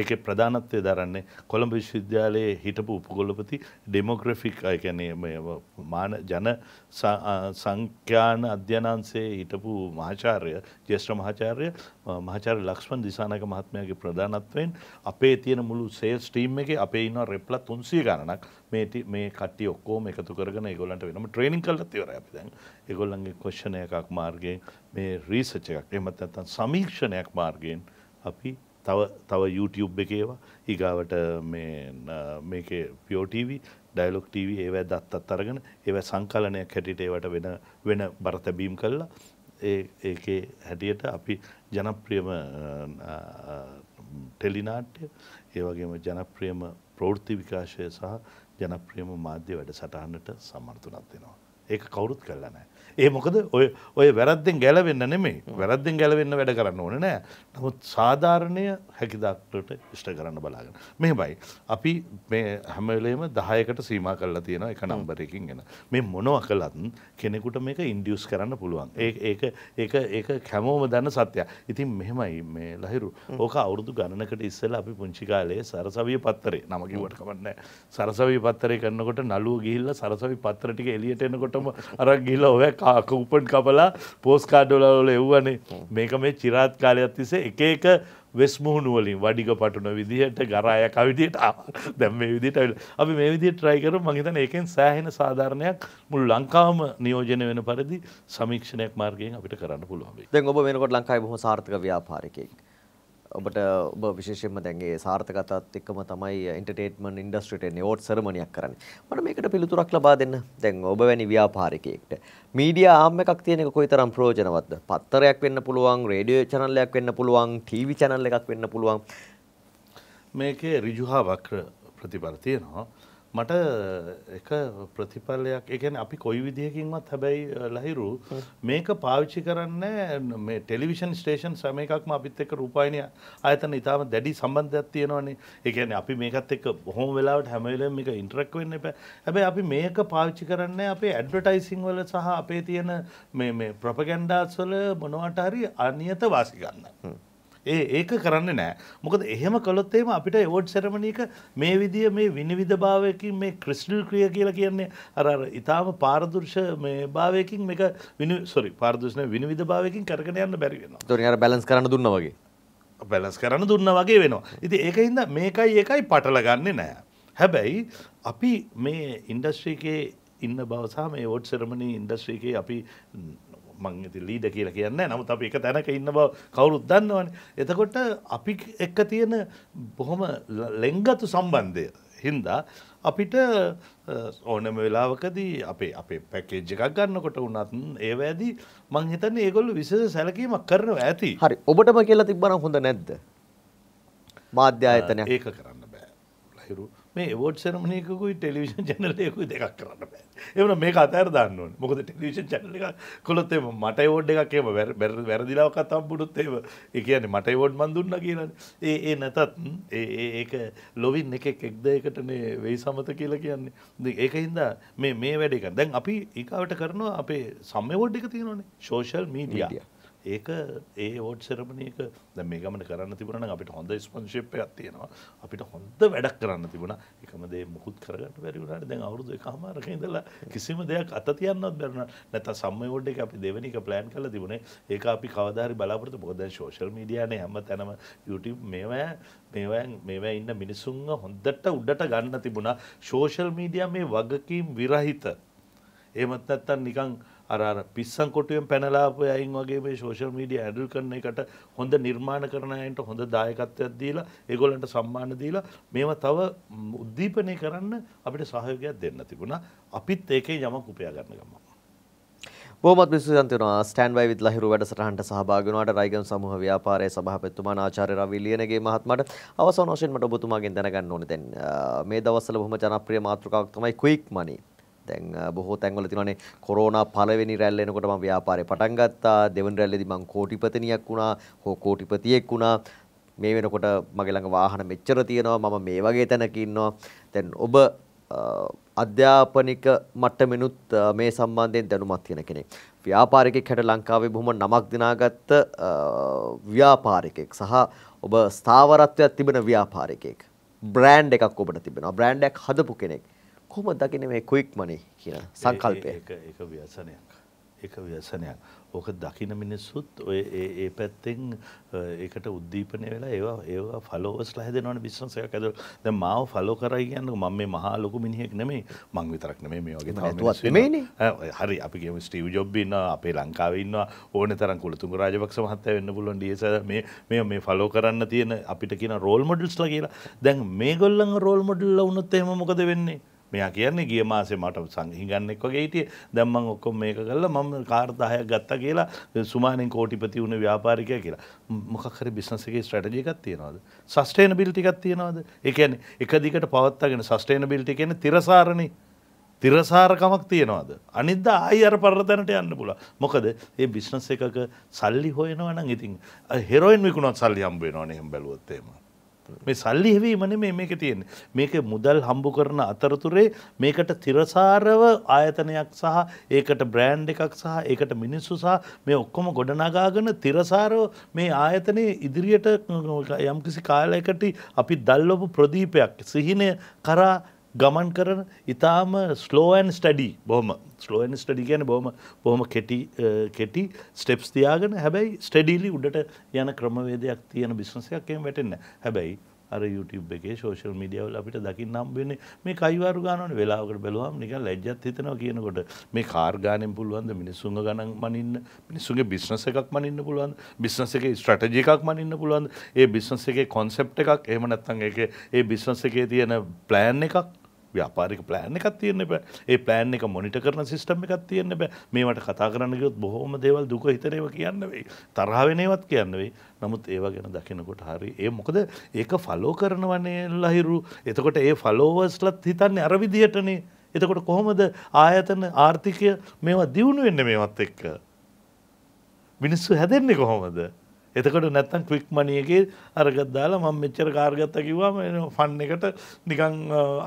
ඒක ප්‍රධානත්වය දරන්නේ කොළඹ විශ්වවිද්‍යාලයේ හිටපු උපගොල්ලපති ඩෙමෝග්‍රෆික් අයකැනේ මාන ජන සංඛ්‍යාන අධ්‍යනන්සේ හිටපු මහාචාර්ය ජේෂ්ඨ මහාචාර්ය මහාචාර්ය ලක්ෂ්මන් දිසානක මහත්මයාගේ ප්‍රධානත්වයෙන් අපේ තියෙන මුළු සේල්ස් ටීම් එකේ අපේ ඉන්නවා රෙප්ලා 300 ගණනක් මේ මේ කට්ටි ඔක්කොම එකතු කරගෙන ඒගොල්ලන්ට වෙනම ට්‍රේනින් කරලා ඉවරයි අපි දැන් ඒගොල්ලන්ගේ ක්වෙස්චන් එකක් මාර්ගයෙන් මේ රීසර්ච් එකක් එහෙමත් නැත්නම් සමීක්ෂණයක් මාර්ගයෙන් අපි තව තව YouTube එකේවා ඒගාවට මේක පියෝටව ඩයිලොක්ටව ඒවැ දත්තත් අරගෙන ඒව සංකලනයක් හැටිට ඒවට වෙන වෙන බරතැබීම් කල්ලා ඒ ඒකේ හැටියට අපි ජනප්‍රියම ටෙලිනාට්‍ය ඒවගේම ජනප්‍රියම ප්‍රෘති විකාශය සහ ජනප්‍රියම මාධ්‍ය වැඩ සටහන්නට සමර්ථනත් වෙනවා. ඒක කවුරුත් කරලා නෑ. ඒ මොකද ඔය ඔය වැරද්දෙන් ගැලවෙන්න නෙමේ වැරද්දෙන් ගැලවෙන්න වැඩ කරන්න ඕන නෑ නමුත් සාධාරණය හැකිදක්ට ඉෂ්ට කරන්න බලාගෙන මේ බයි අපි මේ හැමලේම දහයකට සීම කල්ලා තියෙන එක නම්බරකින් ගෙන මේ මොනව කලත්න් කෙනෙකුට මේක ඉන්ඩියස් කරන්න පුළුවන් ඒ ඒ ඒ කැමෝම දන්න සත්‍යය ඉතින් මෙහෙමයි මේ ලහිරු ඕක අවුරුදු ගණනකට ඉස්සල අපි පුංචිකාලේ සරසවිය පත්තරේ නමකිවට කමන්න සරසවී පත්තරය කරන්නකොට නලුව ගිහිල්ල සරසවි පත්තර ටික එලියට එනකොටම අර ගිල්ල ඔය කූපන් කපලා පෝස්කාඩ්ඩොලවල එව්වනේ මේක මේ චිරාත් කාලයක් තිසේ එක එක වෙස්මුහුණුවලින් වඩික පටුන විදිහට ගරාය කවිදියට දැම් මේ විදිට ඇල් අපි මේ විදි ට්‍රයිකර මහිතන එකෙන් සෑහෙන සාධාරණයක් මුල් ලංකාම නියෝජන වෙන පරිදි සමීක්ෂණයක් මාර්ගයෙන් අපිට කරන්න පුළුවන් දැන් ඔබ වෙනකොට ලංකායි බොහොම සාර්ථක ව්‍යාපාරිකයෙක්. ඔබට ඔබ විශේෂයෙන්ම දැන් ඒ සාර්ථකතාවත් එක්කම තමයි එන්ටර්ටේන්මන්ට් ඉන්ඩස්ට්‍රියට එන්නේ ඕට් සෙරමොනියක් කරන්නේ. මට මේකට පිළිතුරක් ලබා දෙන්න. දැන් ඔබ වැනි ව්‍යාපාරිකයෙක්ට මීඩියා ආම් එකක් තියෙන එක කොයිතරම් ප්‍රයෝජනවත්ද? පත්තරයක් වෙන්න පුළුවන්, රේඩියෝ channel එකක් වෙන්න පුළුවන්, TV channel එකක් වෙන්න පුළුවන්. මේකේ ඍජු හා වක්‍ර ප්‍රතිඵල තියෙනවා. මට එක ප්‍රතිඵලයක් එකන අපි කොයි විදිහකින්වත් හැබැයි ලහිරු මේක පාවිච්චි කරන්න මේ ටෙලිවිෂන් ස්ටේෂන් සම එකක්ම අපිත් එක්ක රූපායිනය අයතන ඉතාම දැඩි සම්බන්ධයක් තියෙනවනේ එකන අපි මේකත් එක් බොහොම වෙලාවට හැමවෙලම් එක ඉන්ට්‍රක් වෙන්න එප හැබැයි අපි මේක පාවිච්චි කරන්න අපේ ඇඩ්වටයිසිං වල සහ අපේ තියෙන මේ ප්‍රපගැන්ඩාස් වල මොනවට හරි අනියත වාසිගන්න. ඒ ඒක කරන්න නෑ මොකද එහෙම කළොත්තේම අපිට එවෝඩ් සැරමණීක මේ විදිය මේ විනිවිධභාවයකින් මේ ක්‍රිස්ටල් ක්‍රිය කියලා කියන්නේ අර ඉතාම පාරදුර්ශ මේ භාවයකින් මේක විනි සොරි පාරදුෂන විනිවිධභාවයකින් කරගෙන යන්න බැරිවෙනවා තොනිර බැලස් කරන්න දුන්න වගේ බැලස් කරන්න දුන්න වගේ වෙනවා ඉති ඒක හින්ද මේකයි ඒකයි පටල ගන්නේ නෑ හැබැයි අපි මේ ඉන්ඩස්ට්‍රීකේ ඉන්න බවසාම ඒ ෝඩ් සෙරමණී ඉන්ඩස්ට්‍රීකේ අපි මං ඇති ලීඩ කියලා කියන්න නමුත් අපි එක තැනක ඉන්න බව කවුරුත් දන්නවන එතකොට අපි එක්ක තියෙන බොහොම ලෙංගතු සම්බන්ධය හින්දා අපිට ඕනම වෙලාවකදී අපේ අපේ පැකේජ් එකක් ගන්නකොට වුණත් ඒවැදී මං හිතන්නේ ඒගොල්ල විශේෂ සැලකීමක් කරනවා ඇති හරි ඔබටම කියලා තිබ්බනම් හොඳ නැද්ද මාධ්‍ය ආයතනයක් ඒක කරන්න මේ ඒවෝඩ් සෙරමනියකුයි ටෙලිවිෂන් චැනල් එකකුයි දෙකක් කරන්න බෑ. ඒ වුණා මේක අතහැර දාන්න ඕනේ. මොකද ටෙලිවිෂන් චැනල් එක කොළොත් එම මට ඒවෝඩ් එකක් එම වැරදිලාවකත් හම්බුනොත් ඒව ඒ කියන්නේ මට ඒවෝඩ් මන් දුන්නා කියලානේ. ඒ ඒ නැතත් ඒ ඒ ඒක ලොවින් එකෙක් 1001ට මේ වෙයි සමත කියලා කියන්නේ. ඒක හින්දා මේ මේ වැඩේ කරන. දැන් අපි ඊගාවට කරනවා අපේ සම් ඒවෝඩ් එක තියෙනවනේ. Social media. ඒක ඒ ෝඩ් සෙරමණයක ද මේ ගමන කරන්න තිබුණන අපිට හොඳ ස්පංශිප්ය තියෙනවා අපිට හොඳ වැඩක් කරන්න තිබුණ එකමදේ මුකුත් කරගට වැැරිවුණට දැන් අවුරුදු කාමාරක ඉඳලා කිසිම දෙයක් අත තියන්නත් බැරන නැත සම්මෝඩ් එක අපි දෙවැනික ප්ලෑන් කල තිබුණේ ඒ අපි කවදාරි බලාපොරත බොද ශෝෂල් මීඩියන හැම තැනම YouTube මේවෑ මේවැන් මේවැ ඉන්න මිනිසුන්ව හොඳට උඩට ගන්න තිබුණා ශෝෂල් මීඩිය මේ වගකීම් විරහිත ඒමත් නැත්තන් නිකං අර පිස්සන් කොටුවෙන් පැනලාපු අයින් වගේ මේ සෝෂල් මීඩිය ඇඩල් කරන එකට හොඳ නිර්මාණ කරන අයන්ට හොඳ දායකත්වයක් දීලා ඒගොල්ලන්ට සම්මාන දීලා මේවා තව උද්දීපනය කරන්න අපිට සහයෝගයක් දෙන්න තිබුණා අපිත් ඒකේ යමක් උපයා ගන්න ගමන් බොහොමත් විශ්වාසන්තනවා ස්ටෑන්ඩ්බයි විත් ලහිරු වැඩසටහනට සහභාගී වුණාට රයිගම් සමූහ ව්‍යාපාරයේ සභාපතිතුමා ආචාර්ය රවි ලියනගේ මහත්මයාට අවසන් වශයෙන් මට ඔබතුමාගෙන් දැනගන්න ඕනේ දැන් මේ දවස්වල බොහොම ජනප්‍රිය මාතෘකාවක් තමයි ක්වික් මනී දැන් බොහෝ තැන්වල තියෙනවානේ කොරෝනා පළවෙනි රැල්ල එනකොට මම ව්‍යාපාරේ පටන් ගත්තා දෙවන රැල්ලේදී මම කෝටිපතිනියක් වුණා හෝ කෝටිපතියෙක් වුණා මේ වෙනකොට මගේ ළඟ වාහන මෙච්චර තියෙනවා මම මේ වගේ තැනක ඉන්නවා දැන් ඔබ අධ්‍යාපනික මට්ටමිනුත් මේ සම්බන්ධයෙන් දැනුමක් තියෙන කෙනෙක්. ව්‍යාපාරිකෙක් හැට ලංකාවේ බොහොම නමක් දිනාගත්ත ව්‍යාපාරිකෙක් සහ ඔබ ස්ථාවරත්වයක් තිබෙන ව්‍යාපාරිකෙක්. බ්‍රෑන්ඩ් එකක් ඔබට තිබෙනවා. බ්‍රෑන්ඩ් එකක් හදපු කෙනෙක්. කොහොමද දකින්නේ මේ ක්වික් මනි කියන සංකල්පය? ඒක ඒක ව්‍යසනයක්. ඒක ව්‍යසනයක්. ඕක දකින මිනිස්සුත් ඔය ඒ ඒ පැත්තෙන් ඒකට උද්දීපනය වෙලා ඒවා ඒවා ෆලෝවර්ස්ලා හැදෙනවනේ බිස්නස් එකක් ඇතුළේ. දැන් මාව ෆලෝ කරයි කියන්නේ මම මේ මහා ලොකු මිනිහෙක් නෙමෙයි. මං විතරක් නෙමෙයි මේ වගේ තව මිනිස්සු නෙමෙයිනේ. හරි අපි ගියමු ස්ටීව් ජොබ් ඉන්නවා අපේ ලංකාවේ ඉන්නවා ඕනේ තරම් කුලතුංග රාජපක්ෂ මහත්තයා වෙන්න පුළුවන් ඩීඑස් මේ මේ මේ ෆලෝ කරන්න තියෙන අපිට කියන රෝල් මොඩල්ස්ලා කියලා. දැන් මේගොල්ලන් රෝල් මොඩල්ලා වුණොත් එහෙම මොකද වෙන්නේ? මෙයා කියන්නේ ගිය මාසේ මට සංහිගන්නෙක් වගේ හිටියේ දැන් මම ඔක්කොම මේක කරලා මම කාර් 10ක් ගත්තා කියලා සුමානෙන් කෝටිපති වුණ ව්‍යාපාරිකයා කියලා මොකක් හරි බිස්නස් එකේ ස්ට්‍රැටජි එකක් තියනවාද සස්ටේනබිලිටි එකක් තියනවාද ඒ කියන්නේ එක දිගට පවත්වාගෙන සස්ටේනබිලිටි කියන්නේ තිරසාරණේ තිරසාරකමක් තියෙනවාද අනිද්දා ආයි අර පරතැනට යන්න පුළුවන් මොකද ඒ බිස්නස් එකක සල්ලි හොයනවා නම් ඉතින් හෙරොයින් විකුණත් සල්ලි හම්බ වෙනවනේ එහෙම බැලුවොත් එහෙම මේ සල්ලි හෙවීමන මේ මේක තියෙන මේක මුදල් හම්බු කරන අතරතුරේ මේකට තිරසාරව ආයතනයක් සහ ඒකට බ්‍රෑන්් එකක් සහ ඒකට මිනිස්සු සහ මේ ඔක්කොම ගොඩනගාගෙන තිරසාරව මේ ආයතනය ඉදිරියට යම්කිසි කාලයකට අපි දල්ලොපු ප්‍රදීපයක් සිහිනය කරා ගමන් කරන ඉතාම ස්ලෝවන් ස්ටඩි බොහම ස්ලෝවන් ස්ටඩි ගැන බොහම බොහම කෙටි කෙටි ස්ටෙප්ස් තියාගෙන හැබැයි ස්ටඩීලි උඩට යන ක්‍රමවේදයක් තියෙන බිස්නසයක් එම වැටෙන්න හැබැයි අර YouTube එකේ සෝෂල් මීඩියවල අපිට දකින්න හම්බෙන්නේ මේ කයිවාරු ගන්නවනේ වෙලාවකට බැලුවාම නිකන් ලැජ්ජත් හිතෙනවා කියනකොට මේ කාර් ගානෙන් පුළුවන්ද මිනිස්සුන්ව ගණන් මනින්න මිනිස්සුන්ගේ බිස්නස් එකක් මනින්න පුළුවන්ද බිස්නස් එකේ ස්ට්‍රැටජි එකක් මනින්න පුළුවන්ද ඒ බිස්නස් එකේ කොන්සෙප්ට් එකක් එහෙම නැත්නම් ඒකේ ඒ බිස්නස් එකේ තියෙන ප්ලෑන් එකක් ව්‍යාපාරික ප්ලෑන් එකක් තියෙන්න බෑ ඒ ප්ලෑන් එක මොනිට කරන සිිස්ටම් එකක් තියෙන්න බෑ මේට කතා කරන්නගයොත් බොහොම දේවල් දුක හිතරේව කියන්න වෙයි තරාවෙනේවත් කියන්න වෙයි නමුත් ඒවා ගැන දකිනකොට හරි ඒ මොකද ඒක ෆලෝ කරනවනේල්ලා හිරු එතකොට ඒ ෆලෝවර්ස්ලත් හිතන්න අරවිදිහටනේ එතකොට කොහොමද ආයතන ආර්ථිකය මේවා දියුණු වෙන්න මේවත් එක්ක මිනිස්සු හැදෙන්නේ කොහොමද එතකට නැත්තන් ක්වික් මනියගේ අරගත් දාලා මම මෙච්චර කාර්ගත්ත කිවවාම ෆන් එකට නිකං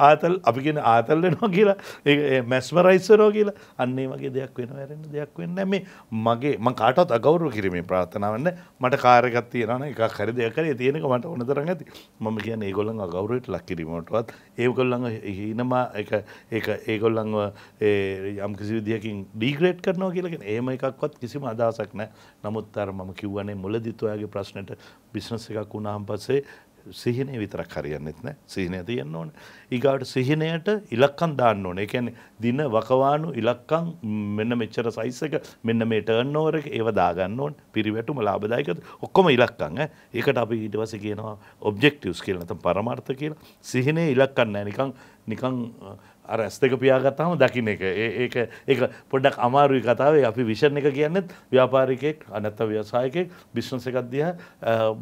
ආතල් අපිගෙන ආතල් වෙනවා කියලා ඒ මැස්වරයිස්සරෝ කියලා අන්නේ වගේ දෙයක් වෙන වැරෙන දෙයක් වෙන්න මේ මගේ ම කාටත් අගෞරු කිරීමේ ප්‍රාථනාවන්න මට කාරගත් තියෙනන එක හරි දෙයක් කරේ තියෙනක මට ඕන තරන් ඇති මම කියන ඒගොල්ලන් අගෞරයට ලක්කිරීමටවත් ඒගොල්ලඟ හිනමා එක ඒ ඒගොල්ලංව යම් කිසි විදිකින් ඩීග්‍රේට් කරනවා කියලගෙන ඒම එකක්වත් කිසිම අදසක් නෑ නමුත් අර මම කිව්වනේ මුලදිත් ඔයාගේ ප්‍රශ්නෙට බිස්නස් එකක් වුණාන් පස්සේ සිහිනේ විතරක් හරියන්නෙත් නෑ සිහිනය තියන්න ඕන. ඊගාට සිහිනයට ඉලක්කම් දාන්න ඕන. ඒ කියන්නේ දින වකවානු ඉලක්කම් මෙන්න මෙච්චර සයිස් එක මෙන්න මේ ටර්න්ඕවර් එක ඒව දාගන්න ඕන. පිරිවැටුම ලාභදායක ඔක්කොම ඉලක්කම් ඈ. ඒකට අපි ඊට පස්සේ කියනවා ඔබ්ජෙක්ටිව්ස් කියලා නැත්නම් පරමාර්ථ කියලා. සිහිනේ ඉලක්කම් නෑ නිකන් නිකං අර ඇස් දෙක පියාගත්තාම දකින එක ඒක එක පොඩක් අමාරුයි කතාවේ අපි විෂණ එක කියන්නෙත් ව්‍යාපාරිකෙක් අනැත්ත ව්‍යසායකෙක් බිස්නස එකක් දිහ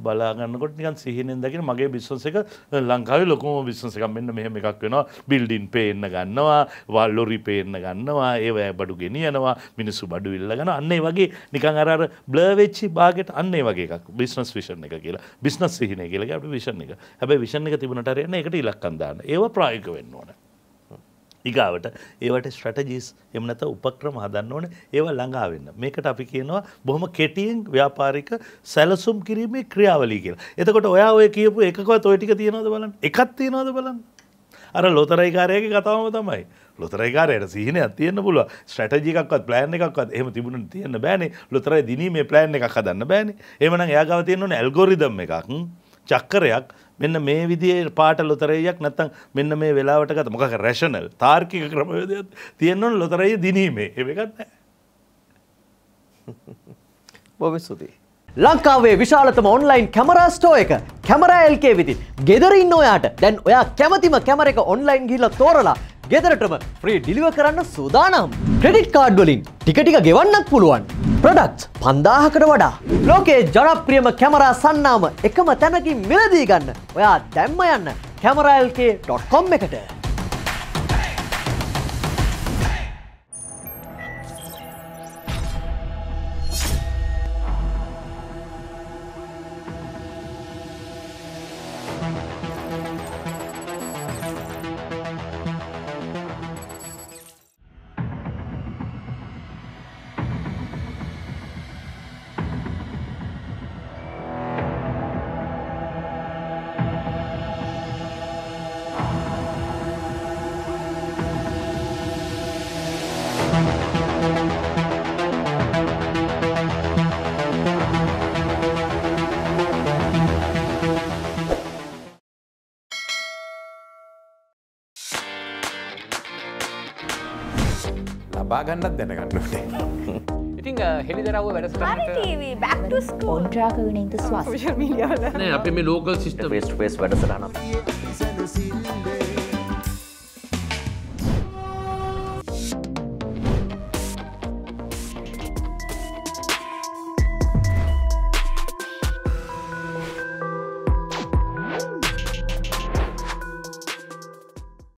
බලාගන්නකොට නිකන් සිහිනෙන් දකින මගේ බිස්නස එක ලංකාවේ ලොකුම බිස්නස එකක් මෙන්න මෙහෙම එකක් වෙනවා බිල්ඩින් පේන්න ගන්නවා වල් ලොරි පේන්න ගන්නවා ඒවැ බඩු ගෙනියනවා මිනිස්සු බඩු ඉල්ල ගන අන්නේ වගේ නිකන් අර බ්ලවෙච්චි බාගෙට අන්නේ වගේ එකක් බිස්නස් විෂණ එක කියලා බිස්නස් සිහින කියලා අපට විෂණ එක හැබැයි විෂණ එක තිබුණට රයන්න එකට ඉලක්කන්දාන්න ඒව ප්‍රායක වෙන්න ඕන. ඉගාවට ඒවට ස්ට්‍රටජිස් එමනත උපක්‍රම හදන්න ඕන ඒවා ළඟාවෙන්න මේකට අපි කියනවා බොහොම කෙටියෙන් ව්‍යාපාරික සැලසුම් කිරීමේ ක්‍රියාවලී කියලා එතකොට ඔයා ඔය කියපු එකකවත් ඔය ටික තියෙනවද බලන්න එකක් තියෙනවද බලන්න අර ලොතරයිකාරයගේ කතාවම තමයි ලොතරයිකාරයට සිහිනයක් තියෙන්න පුළුව ස්ට්‍රටජිකක්වත් ප්ලෑන් එකක්වත් එහෙම තිබුණ තියෙන්න බෑනේ ලොතරයි දිනීමේ ප්ලෑන් එකක් හදන්න බෑනේ එහෙමනම් එයා ගාව තියෙන්න ඕනේ ඇල්ගොරිදම් එකක් චක්කරයක් මෙන්න මේ විදිේ පාට ලොතරයක් නැත්තන් මෙන්න මේ වෙලාවටගත මොකක රැෂනල් තාර්කික ක්‍රමයද තියෙන්නොන් ලොතරයි දිනීමේ ඒකත් බොවිස්සුතියි ලංකාවේ විශාලතම ඔන්ලයින් කැමරා ස්ටෝ එක කැමරා එල්කේ විතින් ගෙදරින් ඔයාට දැන් ඔයා කැමතිම කැමර එක ඔන්ලයින් ගිහිල්ලා තෝරලා ගෙදරටම ෆ්‍රී ඩිලිවර් කරන්න සූදානම්. ක්‍රෙඩිට් කාඩ් වලින් ටික ටික ගෙවන්නත් පුළුවන්. ප්‍රොඩක්ට්ස් 5000කට වඩා. ලෝකයේ ජනප්‍රියම කැමරා සන්නාම එකම තැනකින් මිලදී ගන්න. ඔයා දැම්ම යන්න cameraLK.com එකට. ගන්නත් දැනගන්නට. ඉතිං හෙළිදරව වැඩ ඔන්ට්‍රාකගනින්ත ස්වාශ මිිය අප මේ ලෝකල් සිිට වෙස්ට පේස් වැඩසරනම්.